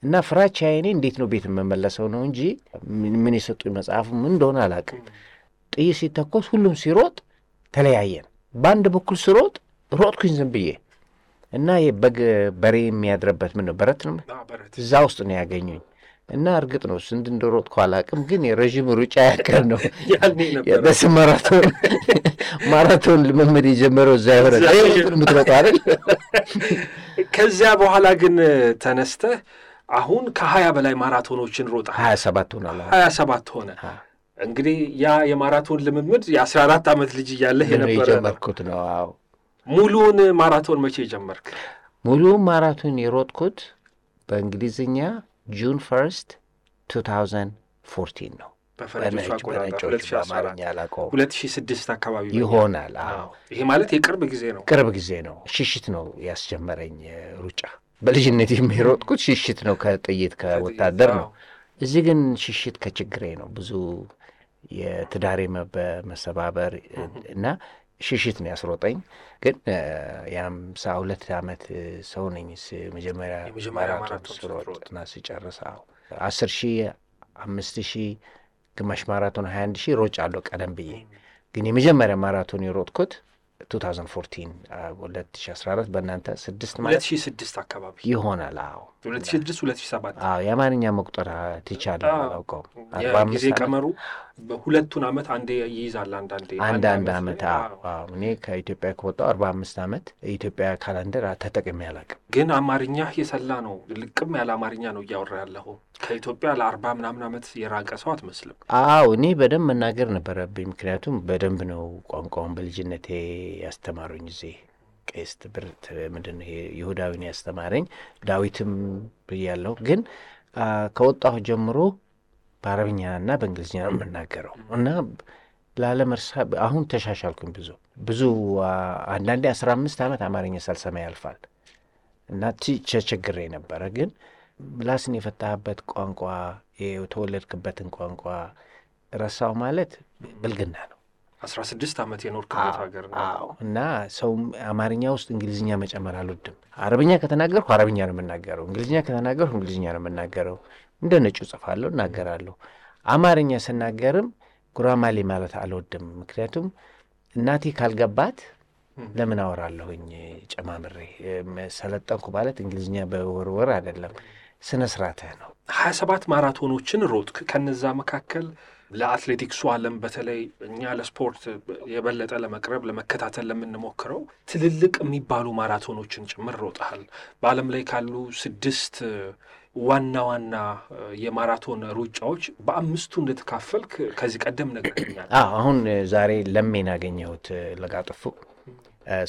እና ፍራቻ ይኔ እንዴት ነው ቤት የምመለሰው ነው እንጂ ምን የሰጡኝ መጽሐፍ ምን እንደሆነ አላቅም። ጥይት ሲተኮስ ሁሉም ሲሮጥ ተለያየን። በአንድ በኩል ስሮጥ ሮጥኩኝ ዝም ብዬ እና በግ በሬ የሚያድረበት ምን ነው በረት ነው እዛ ውስጥ ነው ያገኙኝ። እና እርግጥ ነው ስንት እንደሮጥኩ አላውቅም፣ ግን የረዥም ሩጫ ያክል ነው የደስ ማራቶን ማራቶን ልምምድ የጀመረው እዛ የሆነ የምትሮጠው አይደል። ከዚያ በኋላ ግን ተነስተህ አሁን ከሀያ በላይ ማራቶኖችን ሮጠ። ሀያ ሰባት ሆነ ሀያ ሰባት ሆነ። እንግዲህ ያ የማራቶን ልምምድ የአስራ አራት ዓመት ልጅ እያለህ የነበረ ነው የጀመርኩት ነው። ሙሉውን ማራቶን መቼ ጀመርክ? ሙሉውን ማራቶን የሮጥኩት በእንግሊዝኛ ጁን ፈርስት 2014 ነው። አካባቢ ይሆናል። ይሄ ማለት የቅርብ ጊዜ ነው። ቅርብ ጊዜ ነው። ሽሽት ነው ያስጀመረኝ ሩጫ። በልጅነት የሚሮጥኩት ሽሽት ነው፣ ከጥይት ከወታደር ነው። እዚህ ግን ሽሽት ከችግሬ ነው ብዙ የትዳሬ በመሰባበር እና ሽሽት ነው ያስሮጠኝ። ግን የአምሳ ሁለት ዓመት ሰው ነኝ። መጀመሪያ ማራቶን ስሮጥና ስጨርስ አስር ሺ አምስት ሺ ግማሽ ማራቶን ሀያ አንድ ሺህ ሮጭ አለው ቀደም ብዬ ግን የመጀመሪያ ማራቶን የሮጥኩት 2014 2014 በእናንተ ስድስት ማለት ሺ ስድስት አካባቢ ይሆናል። አዎ ሁለት ሺህ ስድስት ሁለት ሺህ ሰባት የአማርኛ መቁጠሪያ ትቻለ አላውቀው ጊዜ ቀመሩ በሁለቱን አመት አንዴ ይይዛል። አንዳንዴ አንድ አንድ አመት እኔ ከኢትዮጵያ ከወጣው አርባ አምስት አመት የኢትዮጵያ ካላንደር ተጠቅሜ አላውቅም። ግን አማርኛ የሰላ ነው፣ ልቅም ያለ አማርኛ ነው እያወራ ያለሁ። ከኢትዮጵያ ለአርባ ምናምን አመት የራቀ ሰው አትመስልም። አዎ እኔ በደንብ መናገር ነበረብኝ፣ ምክንያቱም በደንብ ነው ቋንቋውን በልጅነቴ ያስተማሩኝ እዚህ ቀስት ብር ምንድን ይሁዳዊን ያስተማረኝ ዳዊትም ብያለሁ። ግን ከወጣሁ ጀምሮ በአረብኛና በእንግሊዝኛ ነው የምናገረው እና ላለመርሳ አሁን ተሻሻልኩኝ። ብዙ ብዙ አንዳንዴ አስራ አምስት ዓመት አማርኛ ሳልሰማ ያልፋል እና ቸግሬ ነበረ። ግን ላስን የፈታህበት ቋንቋ የተወለድክበትን ቋንቋ ረሳው ማለት ብልግና ነው። አስራ ስድስት ዓመት የኖርክበት ሀገር ነው እና ሰው አማርኛ ውስጥ እንግሊዝኛ መጨመር አልወድም። አረብኛ ከተናገርኩ አረብኛ ነው የምናገረው፣ እንግሊዝኛ ከተናገርኩ እንግሊዝኛ ነው የምናገረው። እንደ ነጩ ጽፋለሁ፣ እናገራለሁ። አማርኛ ስናገርም ጉራማሌ ማለት አልወድም። ምክንያቱም እናቴ ካልገባት ለምን አወራለሁኝ ጨማምሬ። ሰለጠንኩ ማለት እንግሊዝኛ በወርወር አይደለም፣ ስነ ስርዓትህ ነው። ሀያ ሰባት ማራቶኖችን ሮጥክ። ከነዛ መካከል ለአትሌቲክሱ ዓለም በተለይ እኛ ለስፖርት የበለጠ ለመቅረብ ለመከታተል ለምንሞክረው ትልልቅ የሚባሉ ማራቶኖችን ጭምር ሮጠሃል። በዓለም ላይ ካሉ ስድስት ዋና ዋና የማራቶን ሩጫዎች በአምስቱ እንደተካፈልክ ከዚህ ቀደም ነግረኸኛል። አሁን ዛሬ ለሜን ያገኘሁት ለጋጥፉ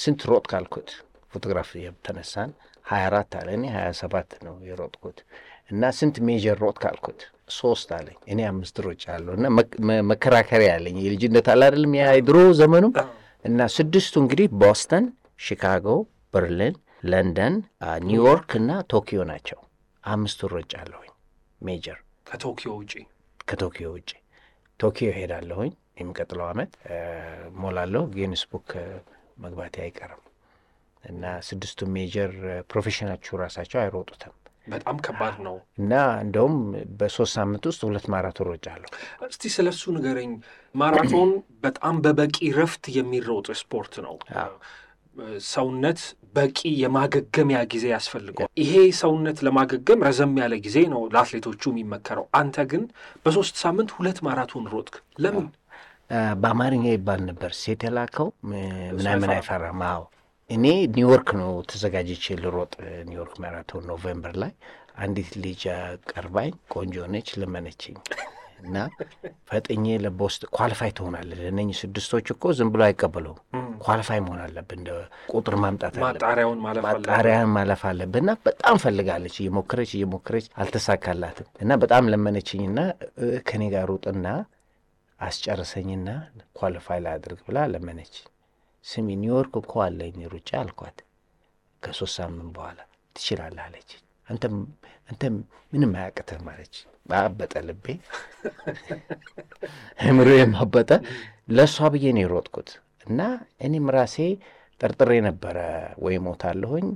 ስንት ሮጥ ካልኩት ፎቶግራፍ ተነሳን። ሀያ አራት አለ እኔ ሀያ ሰባት ነው የሮጥኩት እና ስንት ሜጀር ሮጥ ካልኩት ሶስት አለኝ። እኔ አምስት ሮጫ አለሁ እና መከራከሪያ አለኝ። የልጅነት አላደለም ያ ዘመኑ እና ስድስቱ እንግዲህ ቦስተን፣ ሺካጎ፣ በርሊን፣ ለንደን፣ ኒውዮርክ እና ቶኪዮ ናቸው። አምስቱ ሮጫ አለሁኝ ሜጀር ከቶኪዮ ውጪ ከቶኪዮ ውጪ ቶኪዮ ሄዳለሁኝ የሚቀጥለው አመት ሞላለሁ። ጊኒስ ቡክ መግባቴ አይቀርም እና ስድስቱ ሜጀር ፕሮፌሽናችሁ ራሳቸው አይሮጡትም በጣም ከባድ ነው እና እንደውም በሶስት ሳምንት ውስጥ ሁለት ማራቶን ሮጫለሁ። እስቲ ስለ እሱ ንገረኝ። ማራቶን በጣም በበቂ ረፍት የሚሮጥ ስፖርት ነው። ሰውነት በቂ የማገገሚያ ጊዜ ያስፈልገዋል። ይሄ ሰውነት ለማገገም ረዘም ያለ ጊዜ ነው ለአትሌቶቹ የሚመከረው። አንተ ግን በሶስት ሳምንት ሁለት ማራቶን ሮጥክ። ለምን? በአማርኛ ይባል ነበር ሴት የላከው ምናምን አይፈራም። አዎ እኔ ኒውዮርክ ነው ተዘጋጅቼ ልሮጥ ኒውዮርክ ማራቶን ኖቬምበር ላይ አንዲት ልጅ ቀርባኝ ቆንጆ ነች፣ ለመነችኝ እና ፈጥኜ ለቦስት ኳሊፋይ ትሆናለ ለእነኝ ስድስቶች እኮ ዝም ብሎ አይቀበለውም። ኳሊፋይ መሆን አለብህ፣ እንደ ቁጥር ማምጣት ማጣሪያን ማለፍ አለብ እና በጣም ፈልጋለች፣ እየሞከረች እየሞክረች አልተሳካላትም። እና በጣም ለመነችኝና ከኔ ጋር ሩጥና አስጨርሰኝና ኳሊፋይ ላድርግ ብላ ለመነች። ስሚ ኒውዮርክ እኮ አለኝ ሩጫ አልኳት። ከሶስት ሳምንት በኋላ ትችላለህ አለች። አንተ ምንም አያቅትህም አለች። በአበጠ ልቤ እምሮ የማበጠ ለእሷ ብዬ ነው የሮጥኩት እና እኔም ራሴ ጠርጥሬ ነበረ ወይ ሞታለሁኝ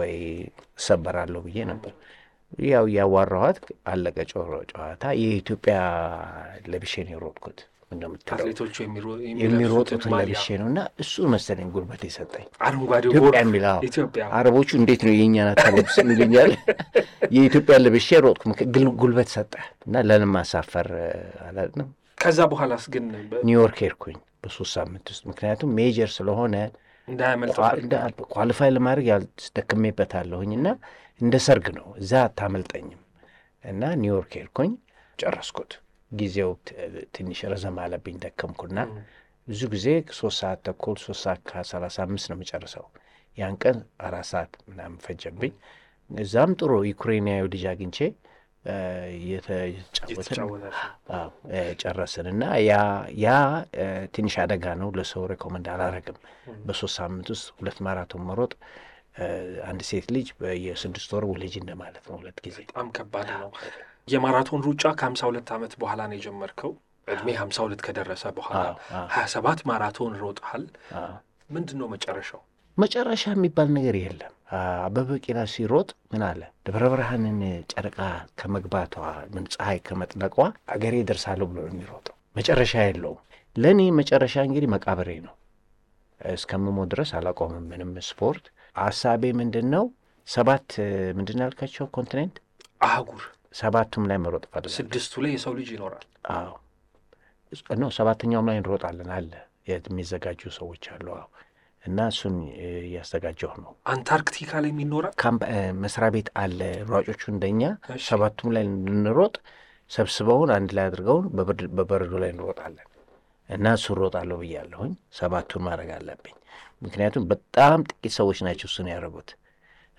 ወይ እሰበራለሁ ብዬ ነበር። ያው እያዋራኋት አለቀ ጨዋታ። የኢትዮጵያ ለብሼ ነው የሮጥኩት። እንደምትለውአትሌቶቹ የሚሮጡትን ለብሼ ነው እና እሱ መሰለኝ ጉልበት የሰጠኝ ኢትዮጵያ የሚል አረቦቹ እንዴት ነው የእኛን አታለብስ ይሉኛል። የኢትዮጵያ ለብሼ ሮጥኩ። ጉልበት ሰጠ እና ለንማሳፈር አላልንም። ከዛ በኋላስ ግን ኒውዮርክ ሄድኩኝ በሶስት ሳምንት ውስጥ ምክንያቱም ሜጀር ስለሆነ ኳሊፋይ ለማድረግ ያልደክሜበታለሁኝ እና እንደ ሰርግ ነው እዛ አታመልጠኝም እና ኒውዮርክ ሄድኩኝ ጨረስኩት። ጊዜው ትንሽ ረዘም አለብኝ ደከምኩና ብዙ ጊዜ ሶስት ሰዓት ተኩል ሶስት ሰዓት ከሰላሳ አምስት ነው የምጨርሰው። ያን ቀን አራት ሰዓት ምናምን ፈጀብኝ። እዛም ጥሩ ዩክሬንያዊ ልጅ አግኝቼ ጨረስን እና ያ ትንሽ አደጋ ነው። ለሰው ሬኮመንድ አላረግም። በሶስት ሳምንት ውስጥ ሁለት ማራቶን መሮጥ አንድ ሴት ልጅ የስድስት ወር ልጅ እንደማለት ነው። ሁለት ጊዜ በጣም ከባድ ነው። የማራቶን ሩጫ ከሀምሳ ሁለት ዓመት በኋላ ነው የጀመርከው። እድሜ ሀምሳ ሁለት ከደረሰ በኋላ ሀያ ሰባት ማራቶን ሮጠሃል። ምንድን ነው መጨረሻው? መጨረሻ የሚባል ነገር የለም። አበበ ቢቂላ ሲሮጥ ምን አለ? ደብረ ብርሃንን ጨረቃ ከመግባቷ ምን ፀሐይ ከመጥለቋ አገሬ ደርሳለሁ ብሎ የሚሮጠው። መጨረሻ የለውም። ለእኔ መጨረሻ እንግዲህ መቃብሬ ነው። እስከምሞት ድረስ አላቆምም ምንም ስፖርት። ሀሳቤ ምንድን ነው? ሰባት ምንድን ያልካቸው ኮንቲኔንት አህጉር ሰባቱም ላይ መሮጥ ፈል ስድስቱ ላይ የሰው ልጅ ይኖራል። አዎ ኖ ሰባተኛውም ላይ እንሮጣለን አለ የሚዘጋጁ ሰዎች አሉ። አዎ እና እሱን እያዘጋጀሁ ነው። አንታርክቲካ ላይ የሚኖራ መስሪያ ቤት አለ። ሯጮቹ እንደኛ ሰባቱም ላይ እንሮጥ ሰብስበውን አንድ ላይ አድርገውን በበረዶ ላይ እንሮጣለን እና እሱ እሮጣለሁ ብያለሁኝ። ሰባቱን ማድረግ አለብኝ። ምክንያቱም በጣም ጥቂት ሰዎች ናቸው እሱን ያደረጉት።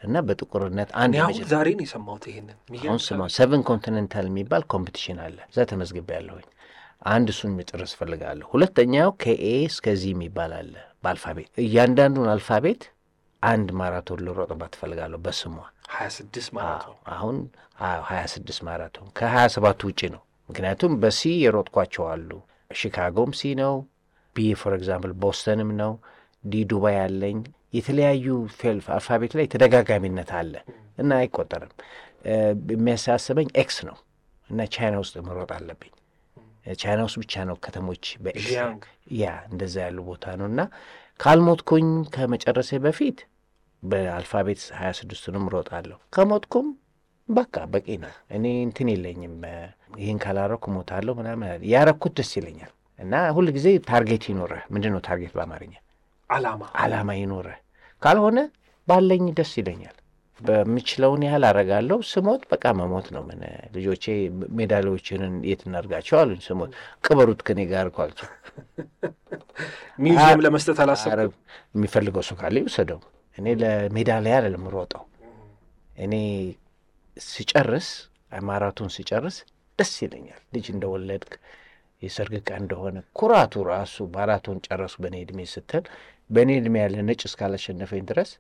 እና በጥቁርነት አንድ አሁን ዛሬ ነው የሰማሁት ይሄንን። አሁን ስማ ሰቨን ኮንቲኔንታል የሚባል ኮምፒቲሽን አለ። እዛ ተመዝግቤ ያለሁኝ አንድ እሱን መጨረስ ፈልጋለሁ። ሁለተኛው ከኤ እስከዚህ የሚባል አለ። በአልፋቤት እያንዳንዱን አልፋቤት አንድ ማራቶን ልሮጥባት ፈልጋለሁ። በስሟ ሀያ ስድስት ማራቶን አሁን ሀያ ስድስት ማራቶን ከሀያ ሰባቱ ውጪ ነው። ምክንያቱም በሲ የሮጥኳቸው አሉ። ሺካጎም ሲ ነው። ቢ ፎር ኤግዛምፕል ቦስተንም ነው። ዲ ዱባይ አለኝ። የተለያዩ ፌልፍ አልፋቤት ላይ ተደጋጋሚነት አለ እና አይቆጠርም። የሚያሳስበኝ ኤክስ ነው እና ቻይና ውስጥ መሮጥ አለብኝ። ቻይና ውስጥ ብቻ ነው ከተሞች በኤክስ ያ እንደዛ ያሉ ቦታ ነው እና ካልሞትኩኝ ከመጨረሴ በፊት በአልፋቤት ሀያ ስድስቱንም ሮጣለሁ። ከሞትኩም በቃ በቂ ነው። እኔ እንትን የለኝም ይህን ካላረኩ ሞታለሁ ምናምን ያረኩት ደስ ይለኛል እና ሁል ጊዜ ታርጌት ይኖረ ምንድን ነው ታርጌት በአማርኛ አላማ አላማ ይኖረ ካልሆነ ባለኝ ደስ ይለኛል። በምችለውን ያህል አረጋለሁ። ስሞት በቃ መሞት ነው። ምን ልጆቼ ሜዳሊያዎችንን የት እናርጋቸው አሉኝ። ስሞት ቅበሩት ከኔ ጋር ኳልቸው ሚውዚየም ለመስጠት አላሰብም። የሚፈልገው ሰው ካለ ይውሰደው። እኔ ለሜዳሊያ አይደለም ሮጠው እኔ ስጨርስ ማራቶን ስጨርስ ደስ ይለኛል። ልጅ እንደወለድክ የሰርግ ቀን እንደሆነ ኩራቱ ራሱ ማራቶን ጨረሱ በእኔ ዕድሜ ስትል በእኔ እድሜ ያለ ነጭ እስካላሸነፈኝ ድረስ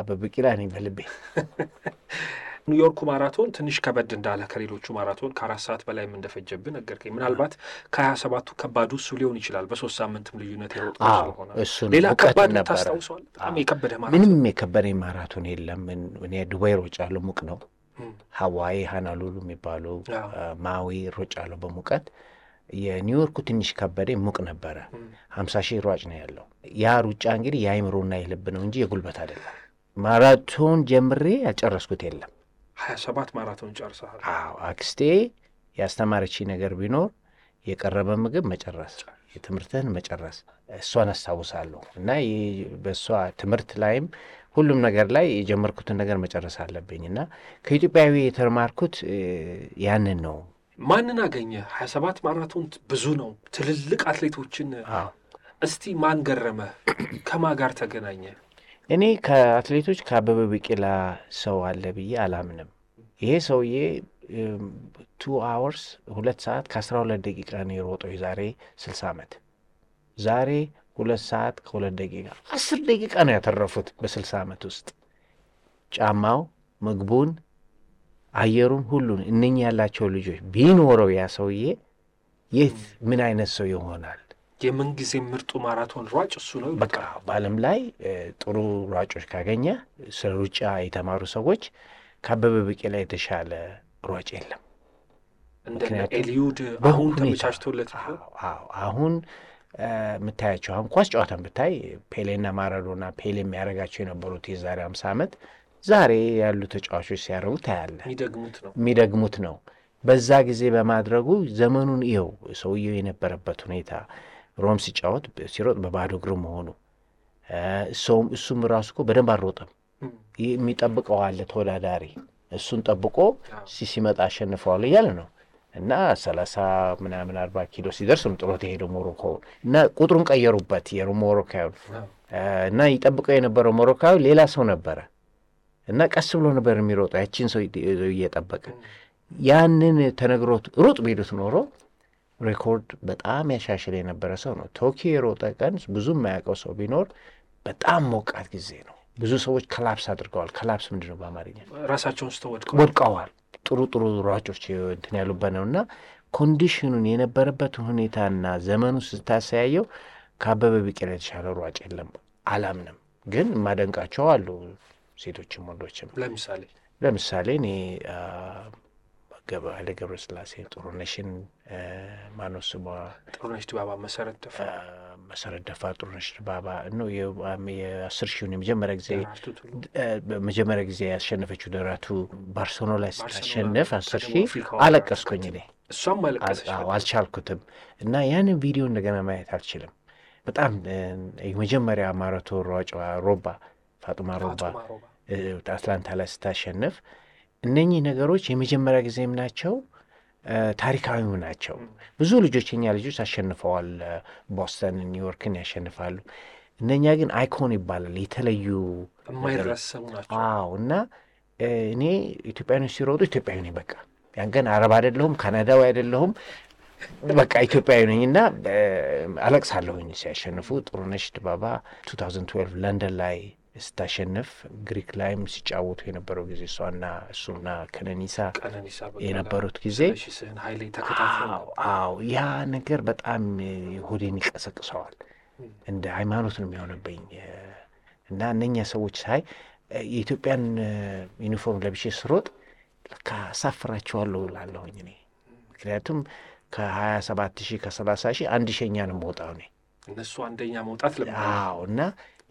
አበበ ቢቂላ እኔ በልቤ። ኒውዮርኩ ማራቶን ትንሽ ከበድ እንዳለ ከሌሎቹ ማራቶን ከአራት ሰዓት በላይ እንደፈጀብህ ነገርከኝ። ምናልባት ከሀያ ሰባቱ ከባዱ እሱ ሊሆን ይችላል። በሶስት ሳምንትም ልዩነት ያወጡ ስለሆነ ሌላ ከባድ ታስታውሰዋል። በጣም የከበደ ማራቶን ምንም የከበደኝ ማራቶን የለም። እኔ ዱባይ ሮጫለሁ፣ ሙቅ ነው። ሀዋይ ሃናሉሉ የሚባሉ ማዊ ሮጫለሁ በሙቀት የኒውዮርኩ ትንሽ ከበደ ሙቅ ነበረ። ሀምሳ ሺህ ሯጭ ነው ያለው። ያ ሩጫ እንግዲህ የአይምሮና የልብ ነው እንጂ የጉልበት አይደለም። ማራቶን ጀምሬ ያጨረስኩት የለም። ሀያ ሰባት ማራቶን ጨርሰሃል? አዎ። አክስቴ ያስተማረች ነገር ቢኖር የቀረበ ምግብ መጨረስ፣ የትምህርትህን መጨረስ። እሷን አስታውሳለሁ እና በእሷ ትምህርት ላይም ሁሉም ነገር ላይ የጀመርኩትን ነገር መጨረስ አለብኝ እና ከኢትዮጵያዊ የተማርኩት ያንን ነው። ማንን አገኘ? ሀያ ሰባት ማራቶን ብዙ ነው። ትልልቅ አትሌቶችን እስቲ ማን ገረመ? ከማ ጋር ተገናኘ? እኔ ከአትሌቶች ከአበበ ቢቂላ ሰው አለ ብዬ አላምንም። ይሄ ሰውዬ ቱ አወርስ ሁለት ሰዓት ከአስራ ሁለት ደቂቃ ነው የሮጠው የዛሬ ስልሳ ዓመት ዛሬ ሁለት ሰዓት ከሁለት ደቂቃ አስር ደቂቃ ነው ያተረፉት በስልሳ ዓመት ውስጥ ጫማው ምግቡን አየሩም ሁሉን እነኝ ያላቸው ልጆች ቢኖረው ያ ሰውዬ የት ምን አይነት ሰው ይሆናል? የምንጊዜ ምርጡ ማራቶን ሯጭ እሱ ነው። በቃ በዓለም ላይ ጥሩ ሯጮች ካገኘ ስለ ሩጫ የተማሩ ሰዎች ከአበበ ቢቂላ የተሻለ ሯጭ የለም። ኤሊዩድ አሁን ተመቻችቶለት አሁን የምታያቸው አሁን ኳስ ጨዋታን ብታይ ፔሌና ማራዶና ፔሌ የሚያደርጋቸው የነበሩት የዛሬ አምሳ ዓመት ዛሬ ያሉ ተጫዋቾች ሲያደርጉ ታያለ። የሚደግሙት ነው። በዛ ጊዜ በማድረጉ ዘመኑን ይኸው ሰውየው የነበረበት ሁኔታ ሮም ሲጫወት ሲሮጥ በባዶ እግር መሆኑ ሰውም እሱም ራሱ እኮ በደንብ አልሮጠም። የሚጠብቀው አለ ተወዳዳሪ እሱን ጠብቆ ሲመጣ አሸንፈዋለሁ እያለ ነው እና ሰላሳ ምናምን አርባ ኪሎ ሲደርስ ነው ጥሎት የሄደው ሞሮኮውን እና ቁጥሩን ቀየሩበት የሞሮካዊ እና ይጠብቀው የነበረው ሞሮካዊ ሌላ ሰው ነበረ። እና ቀስ ብሎ ነበር የሚሮጠው ያቺን ሰው እየጠበቀ ያንን ተነግሮት ሩጥ ቢሉት ኖሮ ሬኮርድ በጣም ያሻሽል የነበረ ሰው ነው። ቶኪዮ የሮጠ ቀን ብዙ የማያውቀው ሰው ቢኖር በጣም ሞቃት ጊዜ ነው። ብዙ ሰዎች ከላፕስ አድርገዋል። ከላፕስ ምንድን ነው በአማርኛ? ራሳቸውን ስቶ ወድቀዋል። ጥሩ ጥሩ ሯጮች እንትን ያሉበት ነው እና ኮንዲሽኑን የነበረበትን ሁኔታና ዘመኑ ስታሰያየው ከአበበ ቢቂላ የተሻለ ሯጭ የለም አላምንም፣ ግን የማደንቃቸው አሉ። ሴቶችም ወንዶችም። ለምሳሌ ለምሳሌ እኔ ኃይለ ገብረ ስላሴ ጥሩነሽን ማነው ስሟ? ጥሩነሽ ዲባባ፣ መሰረት ደፋ፣ መሰረት ደፋ፣ ጥሩነሽ ዲባባ ነው የአስር ሺሁን የመጀመሪያ ጊዜ መጀመሪያ ጊዜ ያሸነፈችው ደራቱ ባርሴሎና ላይ ስታሸንፍ አስር ሺህ አለቀስኩኝ እኔ። እሷም አልቻልኩትም እና ያንን ቪዲዮ እንደገና ማየት አልችልም። በጣም የመጀመሪያ ማራቶን ሯጭ ሮባ ፋጡማ ሮባ አትላንታ ላይ ስታሸንፍ እነኚህ ነገሮች የመጀመሪያ ጊዜም ናቸው፣ ታሪካዊም ናቸው። ብዙ ልጆች የኛ ልጆች አሸንፈዋል። ቦስተን፣ ኒውዮርክን ያሸንፋሉ። እነኛ ግን አይኮን ይባላል የተለዩ ናቸው። እና እኔ ኢትዮጵያኖች ሲሮጡ ኢትዮጵያዊ ነኝ። በቃ ያን ቀን አረብ አይደለሁም ካናዳዊ አይደለሁም በቃ ኢትዮጵያዊ ነኝ እና አለቅሳለሁኝ ሲያሸንፉ። ጥሩነሽ ድባባ 2012 ለንደን ላይ ስታሸንፍ ግሪክ ላይም ሲጫወቱ የነበረው ጊዜ እሷና እሱና ከነኒሳ የነበሩት ጊዜ አዎ ያ ነገር በጣም ሆዴን ይቀሰቅሰዋል። እንደ ሃይማኖት ነው የሚሆንብኝ እና እነኛ ሰዎች ሳይ የኢትዮጵያን ዩኒፎርም ለብሼ ስሮጥ ለካ አሳፍራቸዋለሁ እላለሁኝ እኔ ምክንያቱም ከሀያ ሰባት ሺህ ከሰላሳ ሺህ አንድ ሸኛ ነው መውጣው እኔ እነሱ አንደኛ መውጣት ለ እና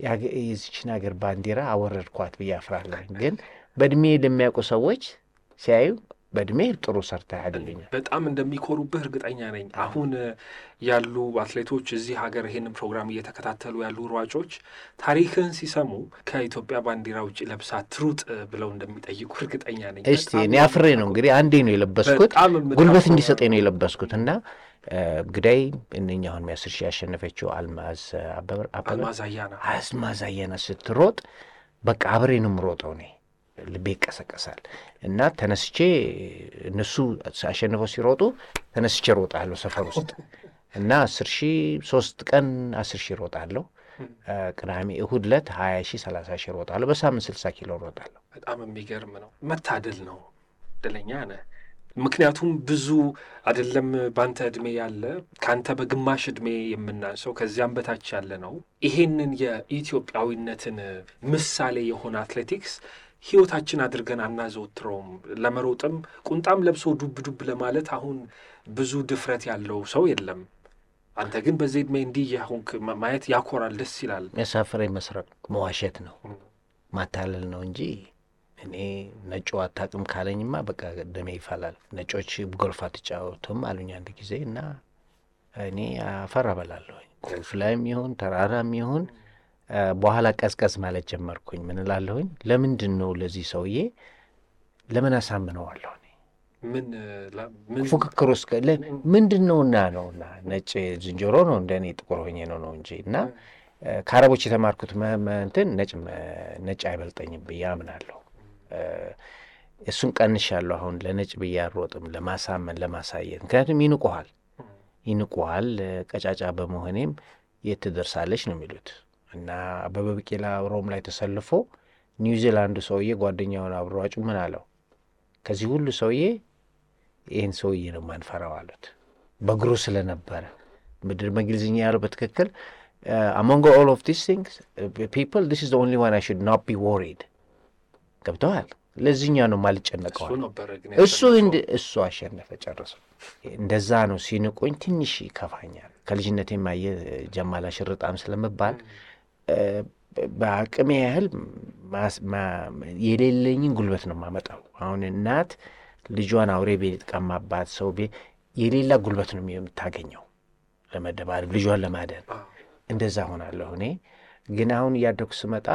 የዚችን ሀገር ባንዲራ አወረድኳት ብዬ አፍራለሁ። ግን በእድሜ ለሚያውቁ ሰዎች ሲያዩ በእድሜ ጥሩ ሰርተሃል ይሉኛል። በጣም እንደሚኮሩብህ እርግጠኛ ነኝ። አሁን ያሉ አትሌቶች እዚህ ሀገር ይህንን ፕሮግራም እየተከታተሉ ያሉ ሯጮች ታሪክን ሲሰሙ ከኢትዮጵያ ባንዲራ ውጭ ለብሳ ትሩጥ ብለው እንደሚጠይቁ እርግጠኛ ነኝ። እሺ እኔ አፍሬ ነው እንግዲህ አንዴ ነው የለበስኩት፣ ጉልበት እንዲሰጠኝ ነው የለበስኩት እና ግዳይ እነኛ አሁን አስር ሺህ ያሸነፈችው አልማዝ አበበ አልማዝ አያና ስትሮጥ በቃ አብሬንም ሮጠው ነኝ ልቤ ይቀሰቀሳል እና ተነስቼ እነሱ አሸንፈው ሲሮጡ ተነስቼ ሮጣለሁ ሰፈር ውስጥ እና አስር ሺ ሶስት ቀን አስር ሺ ሮጣለሁ። ቅዳሜ እሁድ ዕለት ሀያ ሺ ሰላሳ ሺ ሮጣለሁ። በሳምንት ስልሳ ኪሎ ሮጣለሁ። በጣም የሚገርም ነው። መታደል ነው። እድለኛ ነ ምክንያቱም ብዙ አይደለም በአንተ እድሜ ያለ ከአንተ በግማሽ እድሜ የምናንሰው ከዚያም በታች ያለ ነው። ይሄንን የኢትዮጵያዊነትን ምሳሌ የሆነ አትሌቲክስ ህይወታችን አድርገን አናዘወትረውም። ለመሮጥም ቁንጣም ለብሶ ዱብ ዱብ ለማለት አሁን ብዙ ድፍረት ያለው ሰው የለም። አንተ ግን በዚህ ዕድሜ እንዲህ የሆንክ ማየት ያኮራል፣ ደስ ይላል። የሳፍሬ መስረቅ መዋሸት ነው ማታለል ነው እንጂ እኔ ነጮ አታውቅም ካለኝማ በቃ ደሜ ይፈላል። ነጮች ጎልፍ አትጫወቱም አሉኝ አንድ ጊዜ እና እኔ አፈር እበላለሁ። ጎልፍ ላይም ይሁን ተራራም ይሁን በኋላ ቀዝቀዝ ማለት ጀመርኩኝ። ምን እላለሁኝ፣ ለምንድን ነው ለዚህ ሰውዬ ለምን አሳምነዋለሁ? ፉክክር ውስጥ ምንድን ነውና ነውና ነጭ ዝንጀሮ ነው እንደ እኔ ጥቁር ሆኜ ነው ነው እንጂ እና ከአረቦች የተማርኩት እንትን ነጭ አይበልጠኝም ብዬ አምናለሁ። እሱን ቀንሻለሁ። አሁን ለነጭ ብዬ አልሮጥም፣ ለማሳመን ለማሳየት። ምክንያቱም ይንቁሃል ይንቁሃል፣ ቀጫጫ በመሆኔም የት ትደርሳለች ነው የሚሉት እና አበበ ቢቂላ ሮም ላይ ተሰልፎ ኒውዚላንዱ ሰውዬ ጓደኛውን አብሮ አጩ ምን አለው ከዚህ ሁሉ ሰውዬ ይህን ሰውዬ ነው ማንፈራው አሉት። በእግሩ ስለነበረ ምድር በእንግሊዝኛ ያለው በትክክል አሞንግ ኦል ኦፍ ዲስ ቲንግስ ፒፕል ዲስ ኢዝ ኦንሊ ዋን አይ ሹድ ኖት ቢ ወሪድ ገብተዋል። ለዚህኛው ነው ማልጨነቀዋል። እሱ እሱ አሸነፈ ጨረሰ። እንደዛ ነው ሲንቆኝ ትንሽ ይከፋኛል። ከልጅነቴ ማየ ጀማላ ሽርጣም ስለምባል በአቅሜ ያህል የሌለኝን ጉልበት ነው የማመጣው። አሁን እናት ልጇን አውሬ ቤት ቀማባት ሰው ቤ የሌላ ጉልበት ነው የምታገኘው ለመደባል ልጇን ለማደን እንደዛ ሆናለሁ እኔ ግን አሁን እያደኩ ስመጣ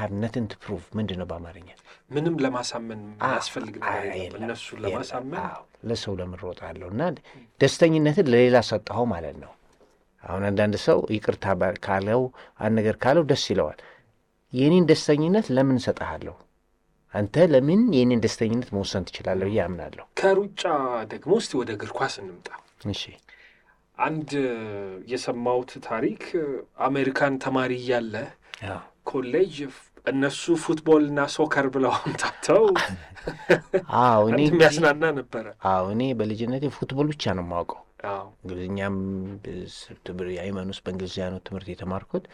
ሀብ ነትን ትፕሩቭ ምንድን ነው በአማርኛ ምንም ለማሳመን ያስፈልግ እነሱ ለማሳመን ለሰው ለምሮጣለሁ እና ደስተኝነትን ለሌላ ሰጠኸው ማለት ነው አሁን አንዳንድ ሰው ይቅርታ ካለው አንድ ነገር ካለው ደስ ይለዋል። የኔን ደስተኝነት ለምን እሰጠሃለሁ? አንተ ለምን የኔን ደስተኝነት መወሰን ትችላለህ ብዬ አምናለሁ። ከሩጫ ደግሞ እስቲ ወደ እግር ኳስ እንምጣ። እሺ፣ አንድ የሰማሁት ታሪክ አሜሪካን ተማሪ እያለ ኮሌጅ እነሱ ፉትቦልና ሶከር ብለው አምታተው የሚያስናና ነበረ። አዎ እኔ በልጅነቴ ፉትቦል ብቻ ነው የማውቀው እንግሊዝኛም ሃይማኖት የሃይማኖት በእንግሊዝኛ ነው ትምህርት የተማርኩት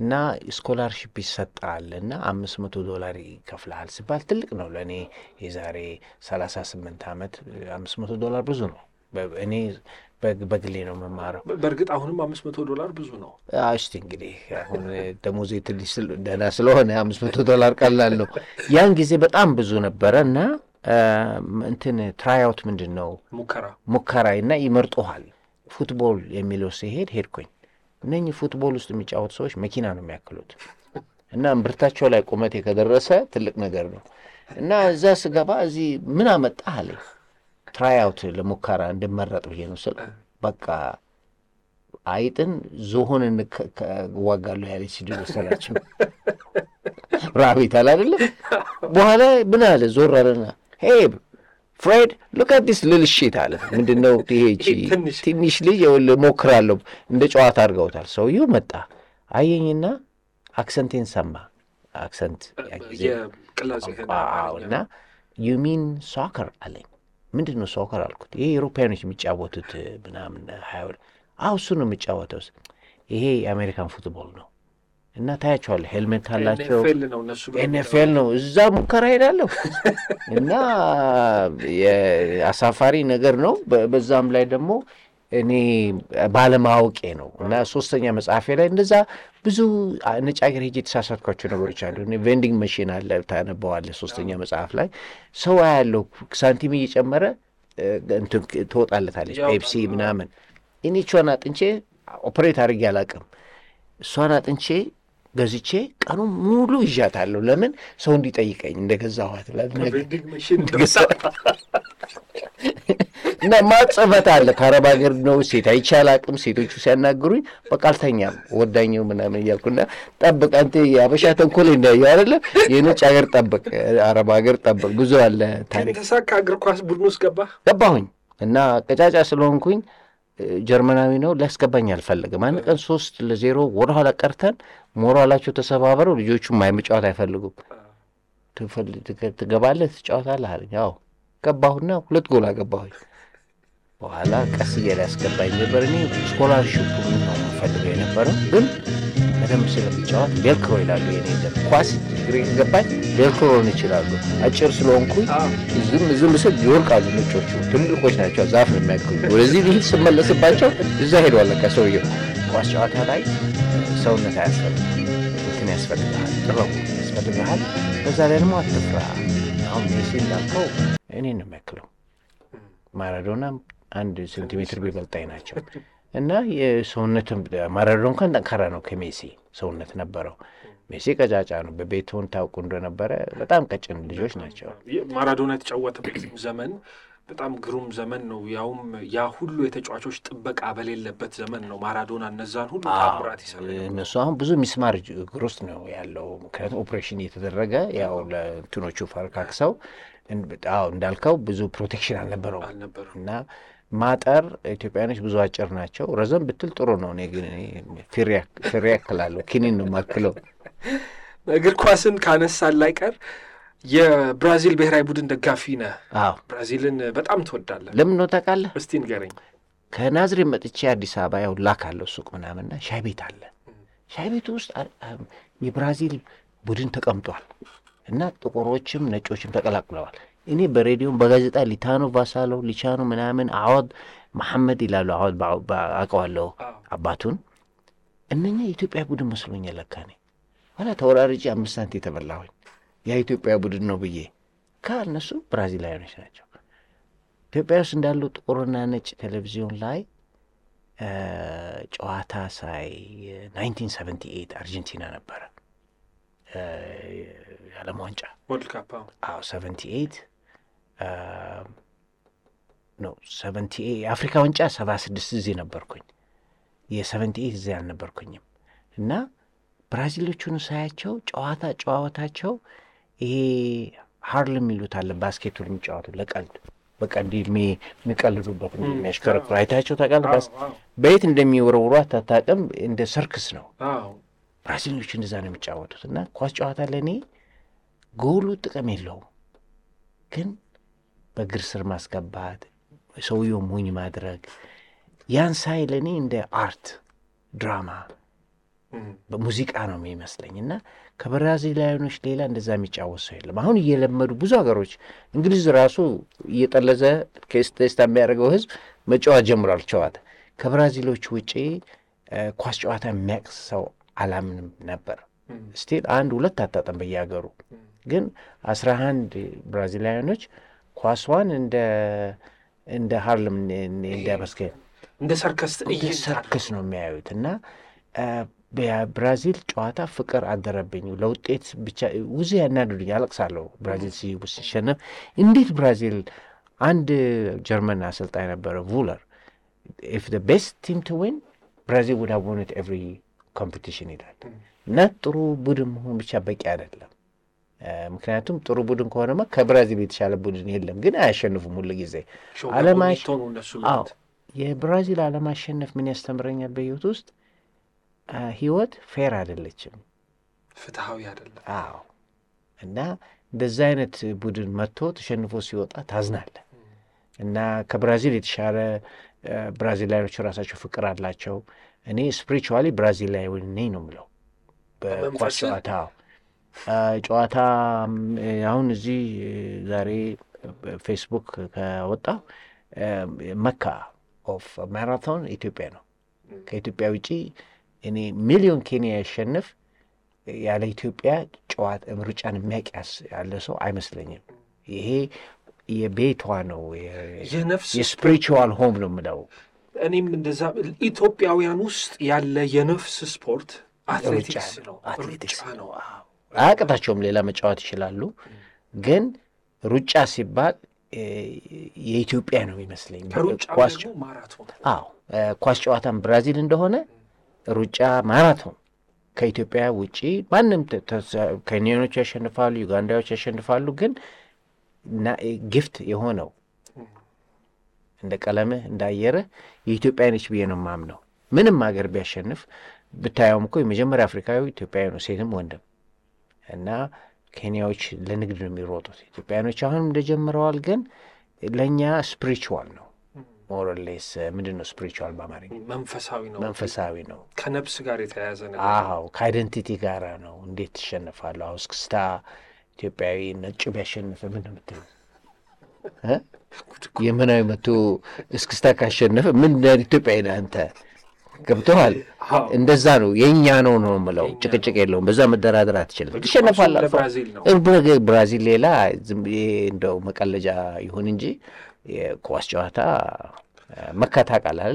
እና ስኮላርሽፕ ይሰጣል እና አምስት መቶ ዶላር ይከፍልሃል ሲባል ትልቅ ነው ለእኔ የዛሬ ሰላሳ ስምንት ዓመት አምስት መቶ ዶላር ብዙ ነው። እኔ በግሌ ነው መማረው በእርግጥ አሁንም አምስት መቶ ዶላር ብዙ ነው። እስቲ እንግዲህ አሁን ደሞዜ ትንሽ ደህና ስለሆነ አምስት መቶ ዶላር ቀላል ነው። ያን ጊዜ በጣም ብዙ ነበረ እና እንትን ትራይአውት ምንድን ነው ሙከራ እና ይመርጦሃል። ፉትቦል የሚለው ሲሄድ ሄድኩኝ። እነኚህ ፉትቦል ውስጥ የሚጫወቱ ሰዎች መኪና ነው የሚያክሉት እና ብርታቸው ላይ ቁመቴ ከደረሰ ትልቅ ነገር ነው እና እዛ ስገባ እዚህ ምን አመጣ አለ ትራይአውት ለሙከራ እንድመረጥ ብዬ ነው ስል በቃ አይጥን ዝሆን እንዋጋሉ ያለ ስድ መሰላቸው ራቢት አደለም በኋላ ምን አለ ዞር አለና ሄብ ፍሬድ ሉክ አት ዲስ ልል ሺት አለ። ምንድነው ይሄ ትንሽ ልጅ ሞክራለሁ እንደ ጨዋታ አድርገውታል። ሰውየው መጣ አየኝና አክሰንቴን ሰማ። አክሰንት እና ዩሚን ሶከር አለኝ። ምንድን ነው ሶከር አልኩት። ይሄ ኤሮፓያኖች የሚጫወቱት ምናምን ሀያ አሁ እሱ ነው የሚጫወተው። ይሄ የአሜሪካን ፉትቦል ነው እና ታያቸዋል። ሄልሜት አላቸው። ኤንኤፍኤል ነው እዛ ሙከራ ሄዳለሁ እና አሳፋሪ ነገር ነው። በዛም ላይ ደግሞ እኔ ባለማወቄ ነው እና ሶስተኛ መጽሐፌ ላይ እንደዛ ብዙ ነጭ አገር የተሳሳትኳቸው ነገሮች አሉ። ቬንዲንግ መሽን አለ፣ ታነበዋለ። ሶስተኛ መጽሐፍ ላይ ሰው ያለው ሳንቲም እየጨመረ ትወጣለታለች፣ ፔፕሲ ምናምን። እኔ ቿን አጥንቼ ኦፕሬት አድርጌ አላውቅም። እሷን አጥንቼ ገዝቼ ቀኑ ሙሉ ይዣታለሁ። ለምን ሰው እንዲጠይቀኝ እንደገዛኋት እና ማጽፈት አለ። ከአረብ ሀገር ነው ሴት አይቻል አቅም ሴቶቹ ሲያናግሩኝ በቃ አልተኛም ወዳኘው ምናምን እያልኩና ጠብቅ አንተ የአበሻ ተንኮል እንዳየው አለ የነጭ ሀገር ጠብቅ፣ አረብ ሀገር ጠብቅ ጉዞ አለ ታሪክ ተሳካ። እግር ኳስ ቡድን ውስጥ ገባ ገባሁኝ እና ቀጫጫ ስለሆንኩኝ ጀርመናዊ ነው ሊያስገባኝ አልፈለግም። አንድ ቀን ሶስት ለዜሮ ወደኋላ ቀርተን ሞራላቸው ተሰባብረው ልጆቹ ማይም መጫወት አይፈልጉም። ትገባለህ ትጫወታለህ አለኝ። አዎ ገባሁና ሁለት ጎል አገባሁኝ። በኋላ ቀስ እያለ ነበር። እኔ ስኮላርሽፕ ፈልገው የነበረው ግን በደንብ ስለሚጫወት ቬልክሮ ይላሉ። የኔ ኳስ ግሬ ገባኝ ቬልክሮ ይችላሉ። አጭር ስለሆንኩ ዝም ዝም ስል ይወርቃሉ። ነጮቹ ትልቆች ናቸው። ዛፍ ነው የሚያክሉ። ወደዚህ ልሂድ ስመለስባቸው እዛ ሄደዋል። በቃ ሰውየው ኳስ ጨዋታ ላይ ሰውነት አያስፈልግ እንትን ያስፈልግሃል፣ ጥበቡ ያስፈልግሃል። በዛ ላይ ደግሞ አትፍራ። አሁን ሜሲ እንዳልከው እኔ ነው የሚያክለው ማራዶና አንድ ሴንቲሜትር ቢበልጣኝ ናቸው። እና የሰውነትም ማረዶ እንኳን ጠንካራ ነው ከሜሲ ሰውነት ነበረው። ሜሲ ቀጫጫ ነው። በቤቶን ታውቁ እንደነበረ በጣም ቀጭን ልጆች ናቸው። ማራዶና የተጫወተበት ዘመን በጣም ግሩም ዘመን ነው። ያውም ያ ሁሉ የተጫዋቾች ጥበቃ በሌለበት ዘመን ነው። ማራዶና እነዛን ሁሉ ታምራት ይሰራ። እነሱ አሁን ብዙ ሚስማር እግር ውስጥ ነው ያለው፣ ምክንያቱም ኦፕሬሽን እየተደረገ ያው ለእንትኖቹ ፈርካክሰው፣ እንዳልከው ብዙ ፕሮቴክሽን አልነበረው እና ማጠር ኢትዮጵያኖች ብዙ አጭር ናቸው። ረዘም ብትል ጥሩ ነው። እኔ ግን ፍሪ ያክላለሁ፣ ኪኒን ነው ማክለው። እግር ኳስን ካነሳን ላይቀር የብራዚል ብሔራዊ ቡድን ደጋፊ ነህ። አዎ፣ ብራዚልን በጣም ትወዳለህ። ለምን ነው ታውቃለህ? እስቲ ንገረኝ። ከናዝሬ መጥቼ አዲስ አበባ ያው ላካለሁ ሱቅ ምናምንና ሻይ ቤት አለ። ሻይ ቤቱ ውስጥ የብራዚል ቡድን ተቀምጧል እና ጥቁሮችም ነጮችም ተቀላቅለዋል። እኔ በሬዲዮም በጋዜጣ ሊታኖ ቫሳሎ ሊቻኖ ምናምን አወድ መሐመድ ይላሉ። አወድ አውቀዋለሁ አባቱን። እነኛ የኢትዮጵያ ቡድን መስሎኛል። ለካ እኔ ኋላ ተወራርጬ አምስት ሳንቲ የተበላሁኝ ያ ኢትዮጵያ ቡድን ነው ብዬ ከእነሱ ብራዚላውያኖች ናቸው። ኢትዮጵያ ውስጥ እንዳሉ ጥቁርና ነጭ ቴሌቪዚዮን ላይ ጨዋታ ሳይ 1978 አርጀንቲና ነበረ የዓለም ዋንጫ ወርልድ ካፕ። አዎ 78 ነው ሰቨንቲ የአፍሪካ ዋንጫ ሰባ ስድስት ጊዜ ነበርኩኝ። የሰቨንቲ ኤት እዚህ አልነበርኩኝም እና ብራዚሎቹን ሳያቸው ጨዋታ ጨዋታቸው ይሄ ሀርልም አለ ባስኬቱን የሚጫወቱ ለቀልድ በቃ እንዲህ የሚቀልዱበት የሚያሽከረክሩ አይታቸው ታውቃለህ። በየት እንደሚወረውሩ አታውቅም። እንደ ሰርክስ ነው። ብራዚሎች እንደዛ ነው የሚጫወቱት እና ኳስ ጨዋታ ለእኔ ጎሉ ጥቅም የለውም ግን በእግር ስር ማስገባት፣ ሰውየው ሙኝ ማድረግ ያን ሳይ ለእኔ እንደ አርት ድራማ ሙዚቃ ነው የሚመስለኝ እና ከብራዚላያኖች ሌላ እንደዛ የሚጫወት ሰው የለም። አሁን እየለመዱ ብዙ ሀገሮች፣ እንግሊዝ ራሱ እየጠለዘ ከስቴስታ የሚያደርገው ህዝብ መጫወት ጀምሯል። ጨዋታ ከብራዚሎች ውጪ ኳስ ጨዋታ የሚያቅስ ሰው አላምንም ነበር። ስቲል አንድ ሁለት አታጠም በየሀገሩ ግን አስራ አንድ ብራዚላያኖች ኳሷን እንደ እንደ ሀርልም እንደ በስከ እንደ ሰርከስ እንደ ነው የሚያዩት እና የብራዚል ጨዋታ ፍቅር አደረብኝ። ለውጤት ብቻ ውዜ ያናድዱኝ፣ አለቅሳለሁ። ብራዚል ሲሸነፍ እንዴት ብራዚል አንድ ጀርመን አሰልጣኝ ነበረ ቡለር ኢፍ ቤስት ቲም ቱ ዊን ብራዚል ውድ ሃቭ ዎን ኢት ኤቭሪ ኮምፒቲሽን ይላል እና ጥሩ ቡድን መሆን ብቻ በቂ አይደለም። ምክንያቱም ጥሩ ቡድን ከሆነማ ከብራዚል የተሻለ ቡድን የለም። ግን አያሸንፉም ሁሉ ጊዜ የብራዚል አለማሸነፍ ምን ያስተምረኛል? በህይወት ውስጥ ህይወት ፌር አይደለችም፣ ፍትሐዊ አይደለም። አዎ እና እንደዛ አይነት ቡድን መጥቶ ተሸንፎ ሲወጣ ታዝናለ እና ከብራዚል የተሻለ ብራዚላያኖች ራሳቸው ፍቅር አላቸው። እኔ ስፕሪቹዋሊ ብራዚላዊ ነኝ ነው የምለው በኳስ ጨዋታ አሁን እዚህ ዛሬ ፌስቡክ ከወጣ መካ ኦፍ ማራቶን ኢትዮጵያ ነው። ከኢትዮጵያ ውጪ እኔ ሚሊዮን ኬንያ ያሸንፍ ያለ ኢትዮጵያ ጨዋታ ሩጫን የሚያቅያስ ያለ ሰው አይመስለኝም። ይሄ የቤቷ ነው፣ የስፕሪቹዋል ሆም ነው የምለው። እኔም እንደዛ ኢትዮጵያውያን ውስጥ ያለ የነፍስ ስፖርት አትሌቲክስ ነው፣ ሩጫ ነው። አያቅታቸውም። ሌላ መጫወት ይችላሉ። ግን ሩጫ ሲባል የኢትዮጵያ ነው ይመስለኝ። አዎ ኳስ ጨዋታን ብራዚል እንደሆነ ሩጫ ማራቶን ከኢትዮጵያ ውጪ ማንም ኬንያኖች ያሸንፋሉ፣ ዩጋንዳዎች ያሸንፋሉ። ግን ግፍት የሆነው እንደ ቀለምህ እንደ አየረ የኢትዮጵያ ነች ብዬ ነው የማምነው። ምንም ሀገር ቢያሸንፍ ብታየውም እኮ የመጀመሪያ አፍሪካዊ ኢትዮጵያዊ ነው፣ ሴትም ወንድም እና ኬንያዎች ለንግድ ነው የሚሮጡት። ኢትዮጵያኖች አሁንም እንደጀምረዋል፣ ግን ለእኛ ስፕሪቹዋል ነው ሞረሌስ ምንድን ነው ስፕሪቹዋል በአማርኛ መንፈሳዊ ነው። መንፈሳዊ ነው። ከነብስ ጋር የተያያዘ ነው። አዎ ከአይደንቲቲ ጋር ነው። እንዴት ትሸንፋለሁ? አሁን እስክስታ ኢትዮጵያዊ ነጭ ቢያሸንፈ ምን ምት የምናዊ መቶ እስክስታ ካሸነፈ ምን ኢትዮጵያዊ ነህ አንተ ገብተዋል። እንደዛ ነው የእኛ ነው ነው የምለው። ጭቅጭቅ የለውም። በዛ መደራደር አትችልም። ትሸነፋለህ። ብራዚል ሌላ እንደው መቀለጃ ይሁን እንጂ የኳስ ጨዋታ መካ ታውቃለህ?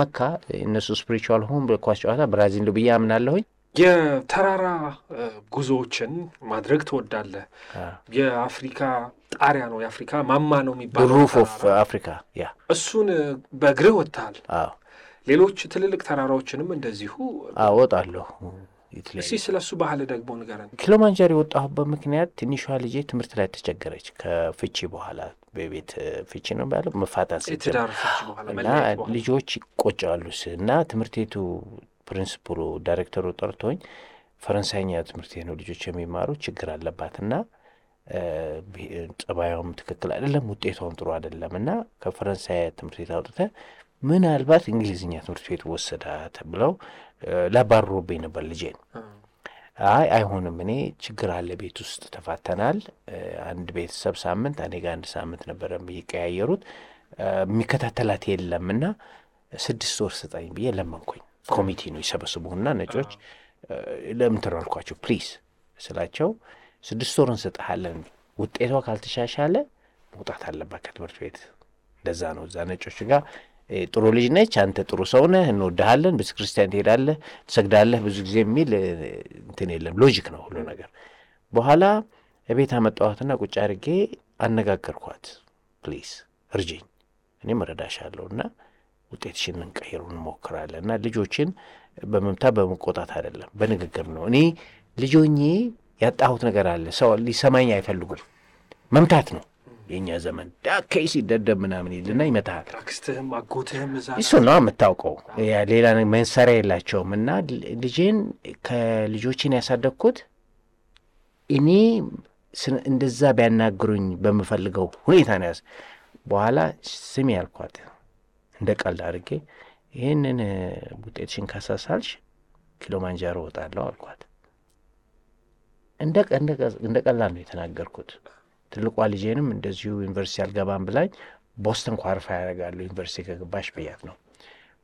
መካ እነሱ ስፕሪቹዋል ሆን ኳስ ጨዋታ ብራዚል ነው ብዬ አምናለሁኝ። የተራራ ጉዞዎችን ማድረግ ትወዳለህ? የአፍሪካ ጣሪያ ነው የአፍሪካ ማማ ነው የሚባለው ሩፍ ኦፍ አፍሪካ ያ እሱን በእግርህ ወጥተሃል? አዎ ሌሎች ትልልቅ ተራራዎችንም እንደዚሁ እወጣለሁ። እስቲ ስለ እሱ ባህል ደግሞ ንገረን። ኪሎማንጃሮ የወጣሁበት ምክንያት ትንሿ ልጄ ትምህርት ላይ ተቸገረች ከፍቺ በኋላ በቤት ፍቺ ነው ያለው መፋታት እና ልጆች ይቆጫሉ እና ትምህርት ቤቱ ፕሪንስፕሉ ዳይሬክተሩ ጠርቶኝ ፈረንሳይኛ ትምህርት ነው ልጆች የሚማሩ ችግር አለባት እና ጸባዩም ትክክል አይደለም፣ ውጤቷም ጥሩ አይደለም እና ከፈረንሳይ ትምህርት ቤት አውጥተህ ምናልባት እንግሊዝኛ ትምህርት ቤት ወሰዳ ተብለው ላባሮብኝ ነበር ልጄን። አይ አይሆንም፣ እኔ ችግር አለ ቤት ውስጥ ተፋተናል። አንድ ቤተሰብ ሳምንት እኔ ጋር አንድ ሳምንት ነበረ የሚቀያየሩት የሚከታተላት የለም እና ስድስት ወር ስጠኝ ብዬ ለመንኩኝ። ኮሚቴ ነው ይሰበስቡና ነጮች ለምንትን አልኳቸው ፕሊዝ ስላቸው ስድስት ወር እንሰጥሃለን፣ ውጤቷ ካልተሻሻለ መውጣት አለባት ከትምህርት ቤት። እንደዛ ነው እዛ ነጮች ጋር ጥሩ ልጅ ነች፣ አንተ ጥሩ ሰው ነህ፣ እንወድሃለን፣ ቤተ ክርስቲያን ትሄዳለህ፣ ትሰግዳለህ ብዙ ጊዜ የሚል እንትን የለም። ሎጂክ ነው ሁሉ ነገር። በኋላ እቤት አመጣኋትና ቁጭ አድርጌ አነጋገርኳት። ፕሊዝ እርጅኝ፣ እኔም እረዳሻለሁ እና ውጤትሽን እንቀይሩ እንሞክራለን እና ልጆችን በመምታት በመቆጣት አይደለም በንግግር ነው። እኔ ልጆኜ ያጣሁት ነገር አለ። ሰው ሊሰማኝ አይፈልጉም፣ መምታት ነው የእኛ ዘመን ዳኬ ሲደደብ ምናምን ይልና ይመታል። አክስትህም አጎትህም እዛ እሱ ነው የምታውቀው። ሌላ መንሰሪያ የላቸውም። እና ልጄን ከልጆችን ያሳደግኩት እኔ እንደዛ ቢያናግሩኝ በምፈልገው ሁኔታ ነው ያስ በኋላ ስም ያልኳት እንደ ቀልድ አድርጌ ይህንን ውጤትሽን ካሳሳልሽ ኪሎማንጃሮ እወጣለሁ አልኳት። እንደ ቀላል ነው የተናገርኩት። ትልቋ ልጄንም እንደዚሁ ዩኒቨርሲቲ አልገባም ብላኝ ቦስተን ኳርፋ ያደርጋሉ ዩኒቨርሲቲ ከገባሽ ብያት ነው።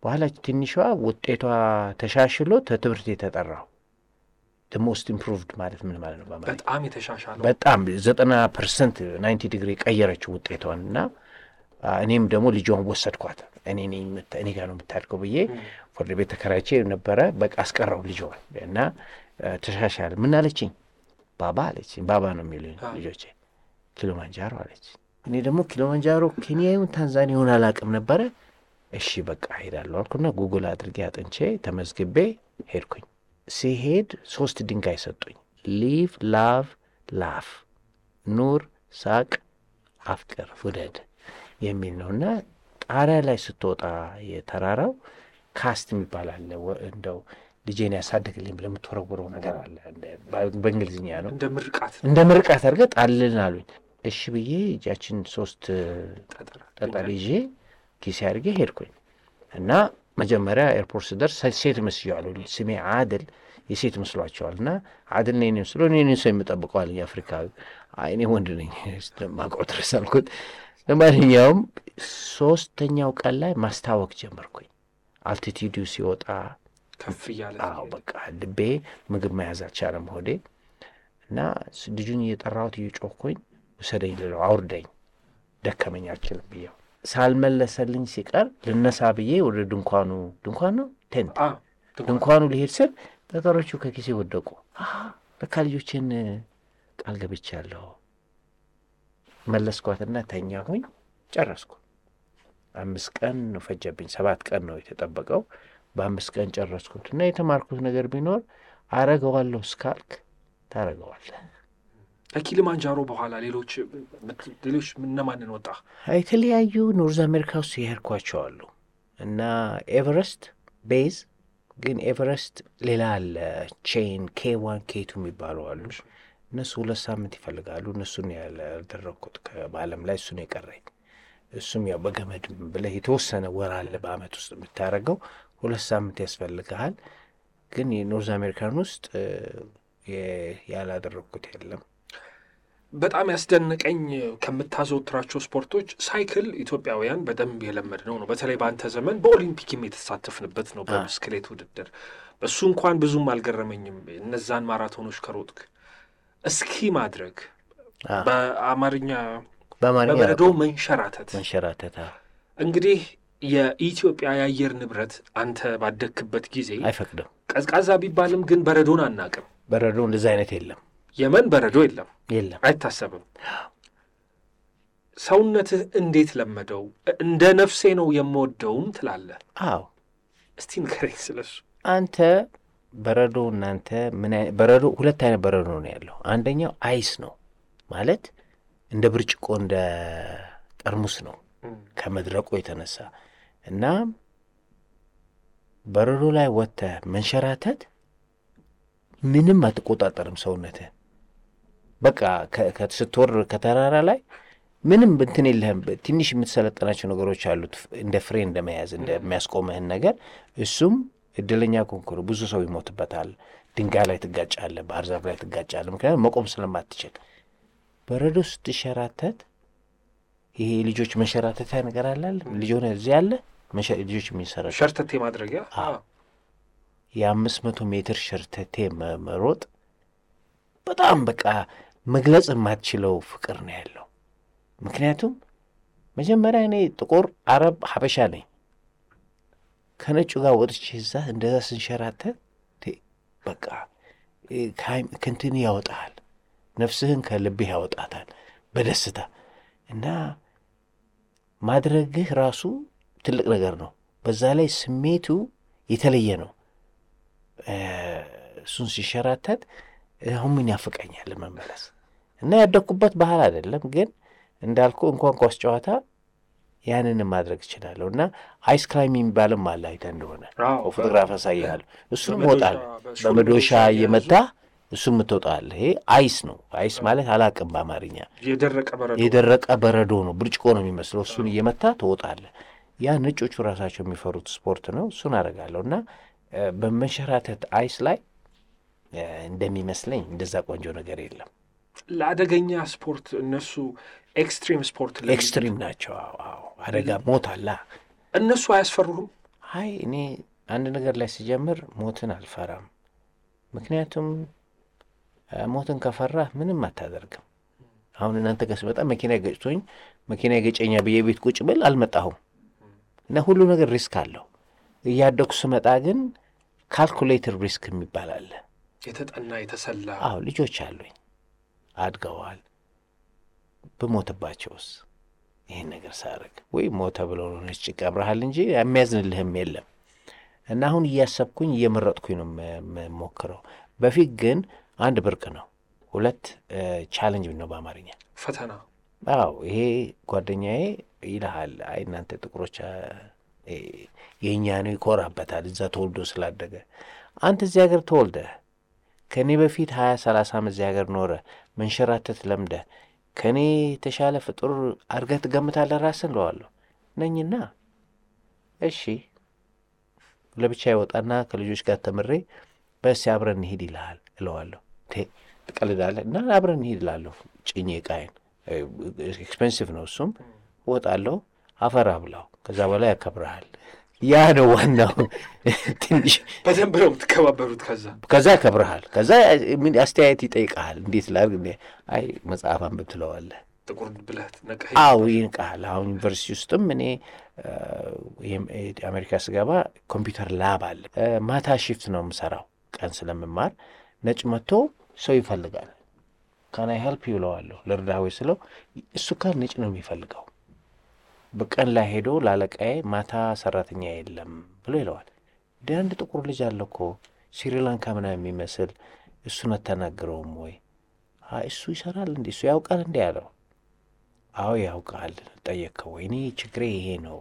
በኋላ ትንሿ ውጤቷ ተሻሽሎ ተትምህርት የተጠራው ሞስት ኢምፕሩቭድ ማለት ምን ማለት ነው? በጣም የተሻሻለ በጣም ዘጠና ፐርሰንት ናይንቲ ዲግሪ ቀየረችው ውጤቷን እና እኔም ደግሞ ልጇን ወሰድኳት። እኔ እኔ ጋር ነው የምታድገው ብዬ ፍርድ ቤት ተከራይቼ ነበረ። በቃ አስቀረው ልጇን እና ተሻሻለ። ምን አለችኝ? ባባ አለችኝ። ባባ ነው የሚሉ ልጆቼ ኪሎማንጃሮ አለች። እኔ ደግሞ ኪሎማንጃሮ ኬንያ ይሁን ታንዛኒያውን አላቅም ነበረ። እሺ በቃ ሄዳለሁ አልኩና ጉግል አድርጌ አጥንቼ ተመዝግቤ ሄድኩኝ። ሲሄድ ሶስት ድንጋይ ሰጡኝ። ሊቭ ላቭ ላፍ፣ ኑር፣ ሳቅ፣ አፍቅር፣ ውደድ የሚል ነው እና ጣሪያ ላይ ስትወጣ የተራራው ካስት የሚባል አለ። እንደው ልጄን ያሳደግልኝ ብለህ የምትወረውረው ነገር አለ። በእንግሊዝኛ ነው እንደ ምርቃት አድርገህ ጣልልን አሉኝ። እሺ ብዬ እጃችን ሶስት ጠጠር ይዤ ኪሴ አድርጌ ሄድኩኝ እና መጀመሪያ ኤርፖርት ስደርስ ሴት መስያሉ ስሜ አድል የሴት መስሏቸዋል እና አድል ነኔ ምስሎ እኔ ሰው የምጠብቀዋል አፍሪካዊ አይኔ ወንድ ነኝ ማቆት ረሳልኩት ለማንኛውም ሶስተኛው ቀን ላይ ማስታወቅ ጀመርኩኝ። አልቲቲዱ ሲወጣ ከፍ እያለ በቃ ልቤ ምግብ መያዝ አልቻለም ሆዴ እና ልጁን እየጠራሁት እየጮኩኝ ውሰደኝ ልለው አውርደኝ ደከመኝ አልችልም ብየው ሳልመለሰልኝ ሲቀር ልነሳ ብዬ ወደ ድንኳኑ ድንኳን ነው ቴንት ድንኳኑ ሊሄድ ስል ጠጠሮቹ ከኪሴ ወደቁ። ለካ ልጆችን ቃል ገብቻለሁ። መለስኳትና ሁኝ ጨረስኩ። አምስት ቀን ነው ፈጀብኝ። ሰባት ቀን ነው የተጠበቀው። በአምስት ቀን ጨረስኩት እና የተማርኩት ነገር ቢኖር አረገዋለሁ እስካልክ ታረገዋለህ። ከኪሊማንጃሮ በኋላ ሌሎች ሌሎች እነማንን ወጣ? የተለያዩ ኖርዝ አሜሪካ ውስጥ የሄድኳቸው አሉ እና ኤቨረስት ቤዝ ግን ኤቨረስት ሌላ አለ ቼን ኬ ዋን ኬ ቱ የሚባሉ አሉ። እነሱ ሁለት ሳምንት ይፈልጋሉ። እነሱን ያልደረግኩት በአለም ላይ እሱን የቀረኝ እሱም ያው በገመድ ብለህ የተወሰነ ወር አለ በአመት ውስጥ የምታደርገው ሁለት ሳምንት ያስፈልግሃል። ግን የኖርዝ አሜሪካን ውስጥ ያላደረግኩት የለም። በጣም ያስደነቀኝ ከምታዘወትራቸው ስፖርቶች ሳይክል ኢትዮጵያውያን በደንብ የለመድ ነው። በተለይ በአንተ ዘመን በኦሊምፒክም የተሳተፍንበት ነው በብስክሌት ውድድር። እሱ እንኳን ብዙም አልገረመኝም። እነዛን ማራቶኖች ከሮጥክ እስኪ ማድረግ በአማርኛ በበረዶ መንሸራተት መንሸራተት እንግዲህ የኢትዮጵያ የአየር ንብረት አንተ ባደግክበት ጊዜ አይፈቅድም። ቀዝቃዛ ቢባልም ግን በረዶን አናቅም። በረዶ እንደዚ አይነት የለም የመን በረዶ የለም የለም፣ አይታሰብም። ሰውነትህ እንዴት ለመደው? እንደ ነፍሴ ነው የምወደውም ትላለህ። አዎ፣ እስቲ ንገረኝ ስለሱ። አንተ በረዶ እናንተ ምን በረዶ? ሁለት አይነት በረዶ ነው ያለው። አንደኛው አይስ ነው ማለት እንደ ብርጭቆ እንደ ጠርሙስ ነው ከመድረቁ የተነሳ እና በረዶ ላይ ወጥተህ መንሸራተት ምንም አትቆጣጠርም ሰውነትህ በቃ ስትወር ከተራራ ላይ ምንም እንትን የለህም። ትንሽ የምትሰለጠናቸው ነገሮች አሉት እንደ ፍሬ እንደመያዝ እንደሚያስቆምህን ነገር እሱም እድለኛ ኮንኩር ብዙ ሰው ይሞትበታል። ድንጋይ ላይ ትጋጫለ፣ ባህር ዛፍ ላይ ትጋጫለ። ምክንያቱም መቆም ስለማትችል በረዶ ስትሸራተት ይሄ ልጆች መንሸራተቻ ነገር አላለ ልጅ ሆነ እዚህ ያለ ልጆች የሚሰራ ሸርተቴ ማድረጊያ የአምስት መቶ ሜትር ሸርተቴ መሮጥ በጣም በቃ መግለጽ የማትችለው ፍቅር ነው ያለው። ምክንያቱም መጀመሪያ እኔ ጥቁር አረብ ሀበሻ ነኝ። ከነጩ ጋር ወጥቼ እዛ እንደዛ ስንሸራተት በቃ ክንትን ያወጣሃል፣ ነፍስህን ከልብህ ያወጣታል በደስታ እና ማድረግህ ራሱ ትልቅ ነገር ነው። በዛ ላይ ስሜቱ የተለየ ነው። እሱን ሲሸራተት አሁን ምን ያፍቀኛል ለመመለስ እና ያደግኩበት ባህል አይደለም፣ ግን እንዳልኩ እንኳን ኳስ ጨዋታ ያንንም ማድረግ እችላለሁ እና አይስ ክራይም የሚባልም አለ። አይተህ እንደሆነ ፎቶግራፍ ያሳያሉ። እሱም ሞጣል በመዶሻ እየመታ እሱ እምትወጣለህ። ይሄ አይስ ነው። አይስ ማለት አላቅም በአማርኛ የደረቀ በረዶ ነው፣ ብርጭቆ ነው የሚመስለው። እሱን እየመታ ትወጣለ። ያ ነጮቹ ራሳቸው የሚፈሩት ስፖርት ነው። እሱን አደርጋለሁ እና በመንሸራተት አይስ ላይ እንደሚመስለኝ እንደዛ ቆንጆ ነገር የለም። ለአደገኛ ስፖርት እነሱ ኤክስትሪም ስፖርት ኤክስትሪም ናቸው። አደጋ ሞት አላ እነሱ አያስፈሩህም? አይ እኔ አንድ ነገር ላይ ስጀምር ሞትን አልፈራም። ምክንያቱም ሞትን ከፈራህ ምንም አታደርግም። አሁን እናንተ ጋር ስመጣ መኪና ገጭቶኝ መኪና የገጨኛ ብዬ ቤት ቁጭ ብል አልመጣሁም። እና ሁሉ ነገር ሪስክ አለው። እያደኩ ስመጣ ግን ካልኩሌትር ሪስክ የሚባል አለ። የተጠና የተሰላ ልጆች አሉኝ አድገዋል። ብሞትባቸውስ ይህን ነገር ሳረግ ወይ ሞተ ብሎ ሆነች ጭቃ እንጂ የሚያዝንልህም የለም። እና አሁን እያሰብኩኝ እየመረጥኩኝ ነው የምሞክረው። በፊት ግን አንድ ብርቅ ነው፣ ሁለት ቻለንጅ ነው በአማርኛ ፈተና። አዎ ይሄ ጓደኛዬ ይልሃል፣ አይ እናንተ ጥቁሮች የእኛ ነው፣ ይኮራበታል እዛ ተወልዶ ስላደገ። አንተ እዚህ ሀገር ተወልደ ከእኔ በፊት ሀያ ሰላሳ ዓመት እዚህ ሀገር ኖረ መንሸራተት ለምደ ከእኔ የተሻለ ፍጡር አድርገህ ትገምታለህ ራስን እለዋለሁ። ነኝና እሺ ለብቻ ይወጣና ከልጆች ጋር ተምሬ በስ አብረን ሄድ ይልሃል እለዋለሁ። ትቀልዳለ እና አብረን ሄድ እላለሁ። ጭኝ ቃይን ኤክስፔንሲቭ ነው እሱም። ወጣለሁ አፈራ ብላው ከዛ በላይ ያከብረሃል። ያ ነው ዋናው። ትንሽ በደንብ ነው የምትከባበሩት። ከዛ ከዛ ያከብረሃል። ከዛ አስተያየት ይጠይቀሃል። እንዴት ላድርግ? አይ መጽሐፍ አንብብ ትለዋለህ። ጥቁር ብለህ ነቀህ። አዎ ይንቀሃል። አሁን ዩኒቨርሲቲ ውስጥም እኔ አሜሪካ ስገባ ኮምፒውተር ላብ አለ። ማታ ሺፍት ነው የምሰራው ቀን ስለምማር። ነጭ መጥቶ ሰው ይፈልጋል። ካናይ ሄልፕ ይውለዋለሁ፣ ልርዳህ ስለው እሱ ካል ነጭ ነው የሚፈልገው በቀን ላይ ሄዶ ላለቃዬ ማታ ሰራተኛ የለም ብሎ ይለዋል። እንደ አንድ ጥቁር ልጅ አለ እኮ ስሪላንካ ምናምን የሚመስል እሱን አታናግረውም ወይ? እሱ ይሰራል እንዲ እሱ ያውቃል እንዲ ያለው። አዎ ያውቃል። ጠየቅከው ወይ? እኔ ችግሬ ይሄ ነው።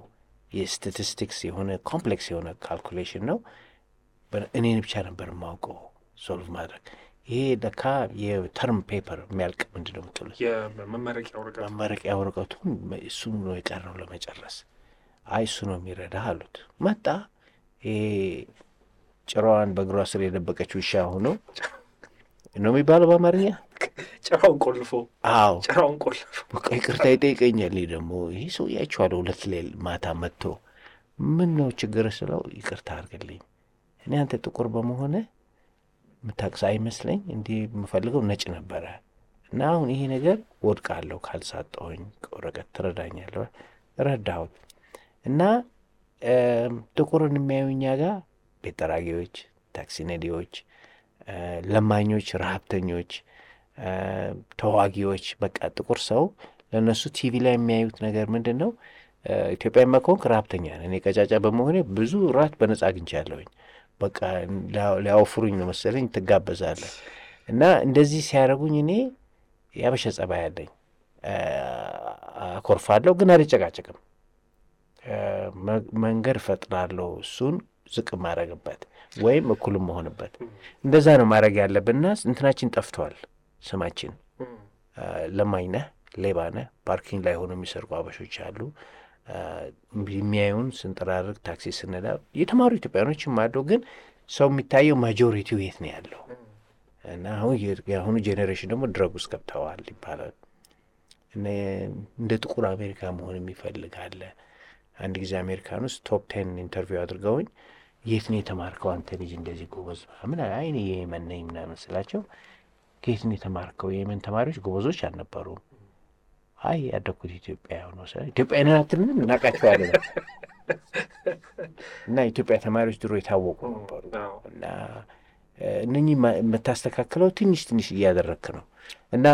የስታቲስቲክስ የሆነ ኮምፕሌክስ የሆነ ካልኩሌሽን ነው። እኔን ብቻ ነበር ማውቀው ሶልቭ ማድረግ ይሄ ለካ የተርም ፔፐር የሚያልቅ ምንድን ነው የምትሉት መመረቂያ ወረቀቱን እሱ ነው የቀረው ለመጨረስ። አይ እሱ ነው የሚረዳ አሉት። መጣ ይሄ ጭራዋን በእግሯ ስር የደበቀችው ውሻ ሆኖ ነው የሚባለው በአማርኛ ጭራውን ቆልፎ። አዎ ጭራውን ቆልፎ። ይቅርታ ይጠይቀኛል። ደግሞ ይህ ሰው ያችኋለሁ ሁለት ሌል ማታ መጥቶ ምን ነው ችግር ስለው ይቅርታ አድርግልኝ እኔ አንተ ጥቁር በመሆነ የምታቅስ አይመስለኝ እንዲ የምፈልገው ነጭ ነበረ እና አሁን ይሄ ነገር ወድቃለሁ ካልሳጠሁኝ ወረቀት ትረዳኛለህ። ረዳሁት እና ጥቁርን የሚያዩኛ ጋር ቤት ጠራጊዎች፣ ታክሲ ነዲዎች፣ ለማኞች፣ ረሀብተኞች፣ ተዋጊዎች በቃ ጥቁር ሰው ለእነሱ ቲቪ ላይ የሚያዩት ነገር ምንድን ነው? ኢትዮጵያ መኮንክ ረሀብተኛ ነን። እኔ ቀጫጫ በመሆኔ ብዙ ራት በነጻ አግኝቻለሁኝ። በቃ ሊያወፍሩኝ ነው መሰለኝ ትጋበዛለ እና እንደዚህ ሲያደርጉኝ እኔ ያበሻ ጸባይ አለኝ፣ አኮርፋለሁ፣ ግን አልጨቃጨቅም። መንገድ እፈጥራለሁ እሱን ዝቅ ማድረግበት ወይም እኩል መሆንበት እንደዛ ነው ማድረግ ያለብንና እንትናችን ጠፍተዋል ስማችን ለማኝ ነህ፣ ሌባ ነህ፣ ፓርኪንግ ላይ ሆኖ የሚሰርቁ አበሾች አሉ። የሚያዩን ስንጠራርግ ታክሲ ስንላ የተማሩ ኢትዮጵያኖች አለው። ግን ሰው የሚታየው ማጆሪቲው የት ነው ያለው እና አሁን የአሁኑ ጄኔሬሽን ደግሞ ድረግ ውስጥ ገብተዋል ይባላል። እንደ ጥቁር አሜሪካ መሆን የሚፈልግ አለ። አንድ ጊዜ አሜሪካን ውስጥ ቶፕ ቴን ኢንተርቪው አድርገውኝ የት ነው የተማርከው አንተ ልጅ እንደዚህ ጎበዝ ምን አይ እኔ ነኝ ምናምን ስላቸው ከየት ነው የተማርከው? የመን ተማሪዎች ጎበዞች አልነበሩም አይ ያደግኩት ኢትዮጵያ ሆኖ ኢትዮጵያውያንን አትልም እናውቃቸዋለን። እና ኢትዮጵያ ተማሪዎች ድሮ የታወቁ ነበሩ እና እነኚህ የምታስተካክለው ትንሽ ትንሽ እያደረክ ነው እና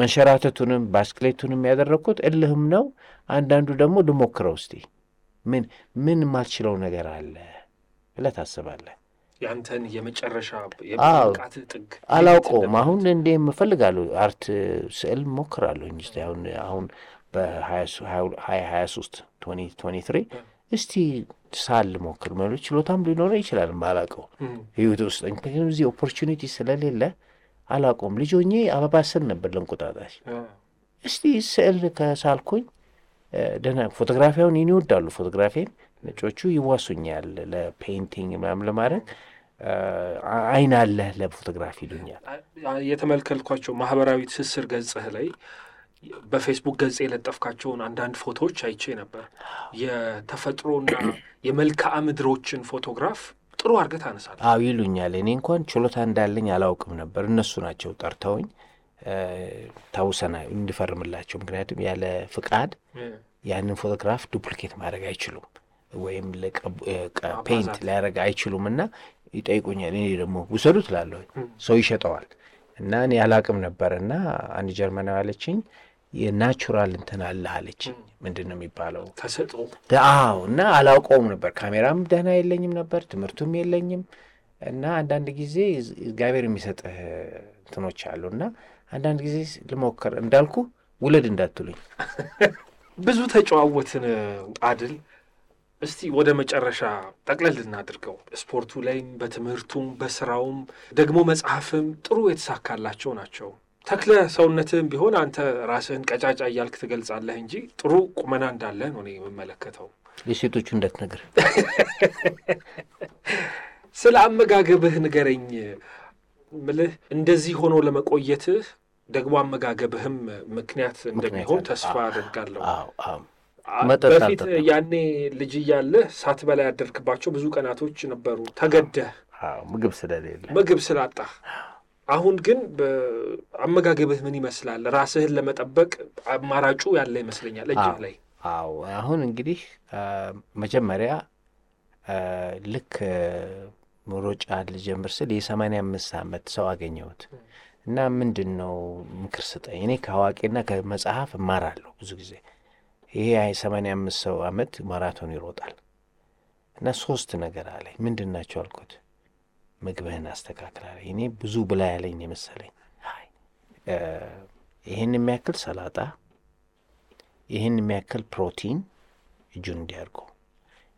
መንሸራተቱንም ባስክሌቱንም ያደረግኩት እልህም ነው። አንዳንዱ ደግሞ ልሞክረው እስቲ ምን ምን የማልችለው ነገር አለ ብለህ ታስባለህ። ያንተን የመጨረሻ የቃት ጥግ አላውቀውም። አሁን እንደ የምፈልጋለሁ አርት ስዕል ሞክራለሁ እንጂ አሁን አሁን በሀያ ሀያ ሶስት ቶኒ ትሪ እስቲ ሳል ሞክር መሎ ችሎታም ሊኖረ ይችላል ማላቀው ህይወት ውስጥ ምክንያቱም እዚህ ኦፖርቹኒቲ ስለሌለ አላቆም። ልጅ ሆኜ አበባ ስል ነበር ለእንቁጣጣሽ። እስቲ ስዕል ከሳልኩኝ ደህና ፎቶግራፊያውን ይን ይወዳሉ ፎቶግራፊን ነጮቹ ይዋሱኛል ለፔይንቲንግ ምናምን ለማድረግ አይን አለህ ለፎቶግራፊ ይሉኛል። የተመልከልኳቸው ማህበራዊ ትስስር ገጽህ ላይ በፌስቡክ ገጽ የለጠፍካቸውን አንዳንድ ፎቶዎች አይቼ ነበር። የተፈጥሮና የመልክዓ ምድሮችን ፎቶግራፍ ጥሩ አድርገህ ታነሳለህ። አዎ ይሉኛል። እኔ እንኳን ችሎታ እንዳለኝ አላውቅም ነበር። እነሱ ናቸው ጠርተውኝ ታውሰና እንድፈርምላቸው። ምክንያቱም ያለ ፍቃድ ያንን ፎቶግራፍ ዱፕሊኬት ማድረግ አይችሉም ወይም ፔንት ሊያደርግ አይችሉም እና ይጠይቁኛል። እኔ ደግሞ ውሰዱ ትላለሁ። ሰው ይሸጠዋል እና እኔ አላቅም ነበር እና አንድ ጀርመናዊ አለችኝ የናቹራል እንትን አለ አለችኝ። ምንድን ነው የሚባለው? አዎ። እና አላውቀውም ነበር። ካሜራም ደህና የለኝም ነበር፣ ትምህርቱም የለኝም እና አንዳንድ ጊዜ እግዚአብሔር የሚሰጥህ እንትኖች አሉ እና አንዳንድ ጊዜ ልሞክር እንዳልኩ ውለድ እንዳትሉኝ ብዙ ተጨዋወትን አድል እስቲ ወደ መጨረሻ ጠቅለል ልናድርገው። ስፖርቱ ላይም በትምህርቱም በስራውም ደግሞ መጽሐፍም ጥሩ የተሳካላቸው ናቸው። ተክለ ሰውነትህም ቢሆን አንተ ራስህን ቀጫጫ እያልክ ትገልጻለህ እንጂ ጥሩ ቁመና እንዳለ ነው እኔ የምመለከተው። የሴቶቹ ነገር ስለ አመጋገብህ ንገረኝ ምልህ እንደዚህ ሆኖ ለመቆየትህ ደግሞ አመጋገብህም ምክንያት እንደሚሆን ተስፋ አደርጋለሁ። በፊት ያኔ ልጅ እያለህ ሳትበላ ያደርክባቸው ብዙ ቀናቶች ነበሩ፣ ተገደህ ምግብ ስለሌለ ምግብ ስላጣህ። አሁን ግን አመጋገብህ ምን ይመስላል? ራስህን ለመጠበቅ አማራጩ ያለ ይመስለኛል እጅህ ላይ። አዎ አሁን እንግዲህ መጀመሪያ ልክ ሩጫ ልጀምር ስል የሰማንያ አምስት ዓመት ሰው አገኘሁት እና ምንድን ነው ምክር ስጠኝ። እኔ ከአዋቂና ከመጽሐፍ እማራለሁ ብዙ ጊዜ ይሄ የሰማንያ አምስት ሰው ዓመት ማራቶን ይሮጣል እና ሶስት ነገር አለ ምንድን ናቸው አልኩት። ምግብህን አስተካክላለ እኔ ብዙ ብላ ያለኝ የመሰለኝ ይህን የሚያክል ሰላጣ፣ ይህን የሚያክል ፕሮቲን እጁን እንዲያርጉ፣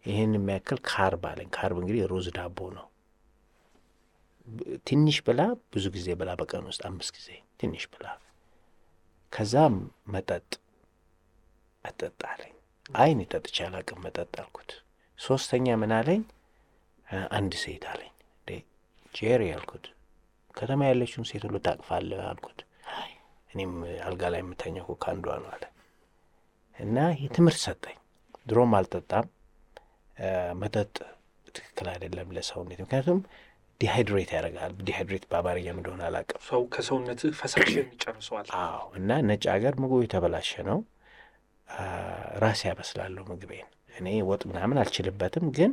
ይህን የሚያክል ካርብ አለኝ። ካርብ እንግዲህ ሩዝ ዳቦ ነው። ትንሽ ብላ፣ ብዙ ጊዜ ብላ፣ በቀን ውስጥ አምስት ጊዜ ትንሽ ብላ። ከዛም መጠጥ መጠጣ አለኝ። አይ እኔ ጠጥቼ አላቅም መጠጥ አልኩት። ሶስተኛ ምን አለኝ? አንድ ሴት አለኝ። ጄሪ አልኩት፣ ከተማ ያለችውን ሴት ሁሉ ታቅፋለህ አልኩት። እኔም አልጋ ላይ የምተኛው ከአንዷ ነው አለ እና ይህ ትምህርት ሰጠኝ። ድሮም አልጠጣም መጠጥ ትክክል አይደለም ለሰውነት ምክንያቱም ዲሃይድሬት ያደርጋል። ዲሃይድሬት በአማርኛ እንደሆነ አላውቅም። ሰው ከሰውነትህ ፈሳሽ የሚጨርሰዋል። አዎ። እና ነጭ ሀገር ምግቡ የተበላሸ ነው። ራሴ ያበስላለሁ ምግቤን። እኔ ወጥ ምናምን አልችልበትም፣ ግን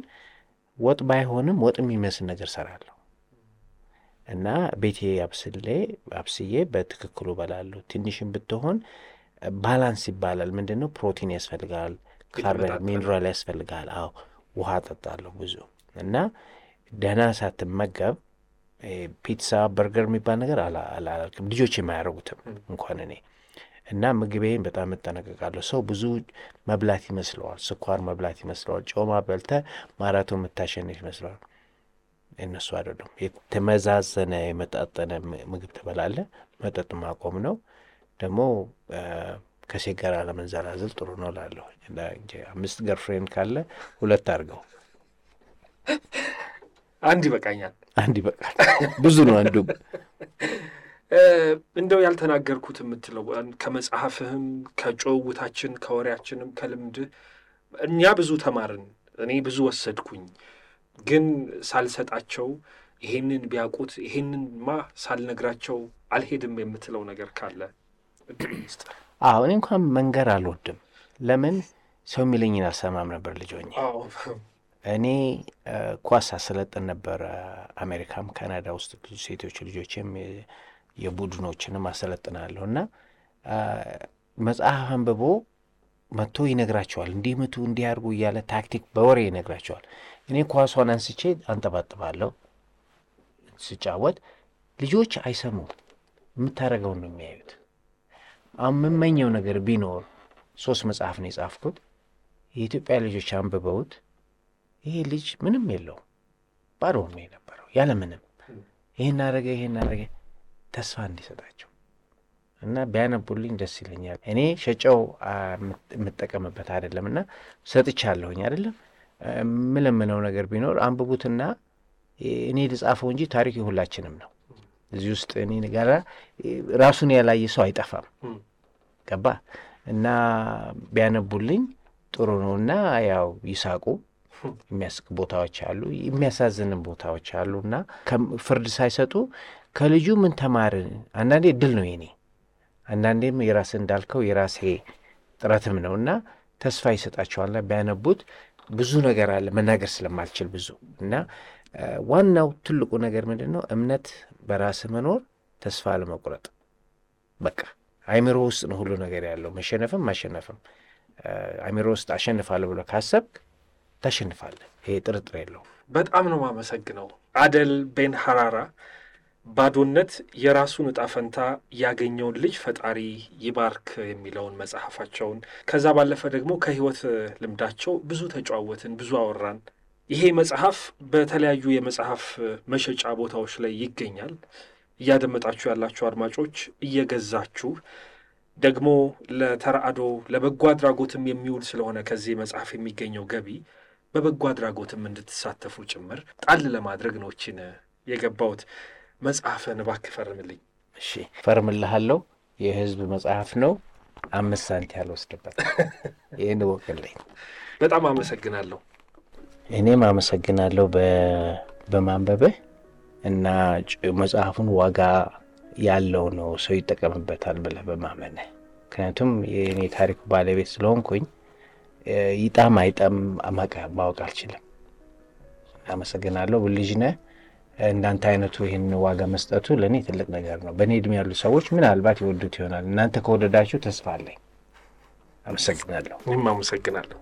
ወጥ ባይሆንም ወጥ የሚመስል ነገር ሰራለሁ እና ቤቴ አብስሌ አብስዬ በትክክሉ በላለሁ። ትንሽም ብትሆን ባላንስ ይባላል። ምንድን ነው ፕሮቲን ያስፈልጋል፣ ካርበን ሚኒራል ያስፈልጋል። አዎ ውሃ ጠጣለሁ ብዙ እና ደህና ሳትመገብ ፒትሳ በርገር የሚባል ነገር አላልክም። ልጆች የማያደርጉትም እንኳን እኔ እና ምግቤን በጣም እጠነቀቃለሁ። ሰው ብዙ መብላት ይመስለዋል፣ ስኳር መብላት ይመስለዋል፣ ጮማ በልተ ማራቶን የምታሸንፍ ይመስለዋል። እነሱ አይደሉም። የተመዛዘነ የመጣጠነ ምግብ ትበላለ። መጠጥ ማቆም ነው ደግሞ ከሴት ጋር አለመንዘላዘል ጥሩ ነው ላለሁ። አምስት ገርፍሬንድ ካለ ሁለት አድርገው፣ አንድ ይበቃኛል። አንድ ይበቃል። ብዙ ነው አንዱ እንደው ያልተናገርኩት የምትለው ከመጽሐፍህም ከጭውውታችን ከወሬያችንም ከልምድህ እኛ ብዙ ተማርን፣ እኔ ብዙ ወሰድኩኝ። ግን ሳልሰጣቸው ይሄንን ቢያውቁት ይሄንንማ ሳልነግራቸው አልሄድም የምትለው ነገር ካለ አዎ፣ እኔ እንኳን መንገር አልወድም። ለምን ሰው የሚለኝን አልሰማም ነበር ልጅ ሆኜ። እኔ ኳስ አሰለጥን ነበር አሜሪካም ካናዳ ውስጥ ብዙ ሴቶች ልጆችም የቡድኖችንም አሰለጥናለሁ እና መጽሐፍ አንብቦ መጥቶ ይነግራቸዋል። እንዲህ ምቱ እንዲህ አድርጉ እያለ ታክቲክ በወሬ ይነግራቸዋል። እኔ ኳሷን አንስቼ አንጠባጥባለሁ ስጫወት፣ ልጆች አይሰሙም። የምታደርገውን ነው የሚያዩት። የምመኘው ነገር ቢኖር ሶስት መጽሐፍ ነው የጻፍኩት። የኢትዮጵያ ልጆች አንብበውት ይሄ ልጅ ምንም የለውም ባዶ ነው የነበረው ያለ ይህን አረገ ይህን ተስፋ እንዲሰጣቸው እና ቢያነቡልኝ ደስ ይለኛል። እኔ ሸጨው የምጠቀምበት አይደለም እና ሰጥቻለሁኝ አይደለም የምለምነው ነገር ቢኖር አንብቡትና እኔ ልጻፈው እንጂ ታሪክ የሁላችንም ነው። እዚህ ውስጥ እኔ ጋራ ራሱን ያላየ ሰው አይጠፋም። ገባ እና ቢያነቡልኝ ጥሩ ነው እና ያው ይሳቁ። የሚያስቅ ቦታዎች አሉ፣ የሚያሳዝንም ቦታዎች አሉ እና ፍርድ ሳይሰጡ ከልጁ ምን ተማርን? አንዳንዴ ድል ነው የኔ፣ አንዳንዴም የራስ እንዳልከው የራሴ ጥረትም ነው እና ተስፋ ይሰጣቸዋልና ቢያነቡት ብዙ ነገር አለ መናገር ስለማልችል ብዙ እና ዋናው ትልቁ ነገር ምንድን ነው? እምነት በራስ መኖር፣ ተስፋ ለመቁረጥ በቃ አይምሮ ውስጥ ነው ሁሉ ነገር ያለው። መሸነፍም ማሸነፍም አይምሮ ውስጥ አሸንፋለሁ ብሎ ካሰብክ ታሸንፋለህ። ይሄ ጥርጥር የለውም። በጣም ነው ማመሰግነው አደል ቤን ሐራራ ባዶነት የራሱን እጣ ፈንታ ያገኘውን ልጅ ፈጣሪ ይባርክ የሚለውን መጽሐፋቸውን ከዛ ባለፈ ደግሞ ከህይወት ልምዳቸው ብዙ ተጫወትን ብዙ አወራን። ይሄ መጽሐፍ በተለያዩ የመጽሐፍ መሸጫ ቦታዎች ላይ ይገኛል። እያደመጣችሁ ያላችሁ አድማጮች እየገዛችሁ ደግሞ ለተራድኦ ለበጎ አድራጎትም የሚውል ስለሆነ ከዚህ መጽሐፍ የሚገኘው ገቢ በበጎ አድራጎትም እንድትሳተፉ ጭምር ጣል ለማድረግ ነው የገባውት። የገባሁት። መጽሐፍን እባክህ ፈርምልኝ። እሺ ፈርምልሃለሁ። የህዝብ መጽሐፍ ነው። አምስት ሳንቲም አልወስድበት። ይህን እወቅልኝ። በጣም አመሰግናለሁ። እኔም አመሰግናለሁ በማንበብህ እና መጽሐፉን ዋጋ ያለው ነው ሰው ይጠቀምበታል ብለህ በማመንህ ምክንያቱም የእኔ ታሪክ ባለቤት ስለሆንኩኝ ይጣም አይጣም ማወቅ አልችልም። አመሰግናለሁ። ብልጅ ነህ እንዳንተ አይነቱ ይህን ዋጋ መስጠቱ ለእኔ ትልቅ ነገር ነው። በእኔ እድሜ ያሉ ሰዎች ምናልባት ይወዱት ይሆናል። እናንተ ከወደዳችሁ ተስፋ አለኝ። አመሰግናለሁ። እኔም አመሰግናለሁ።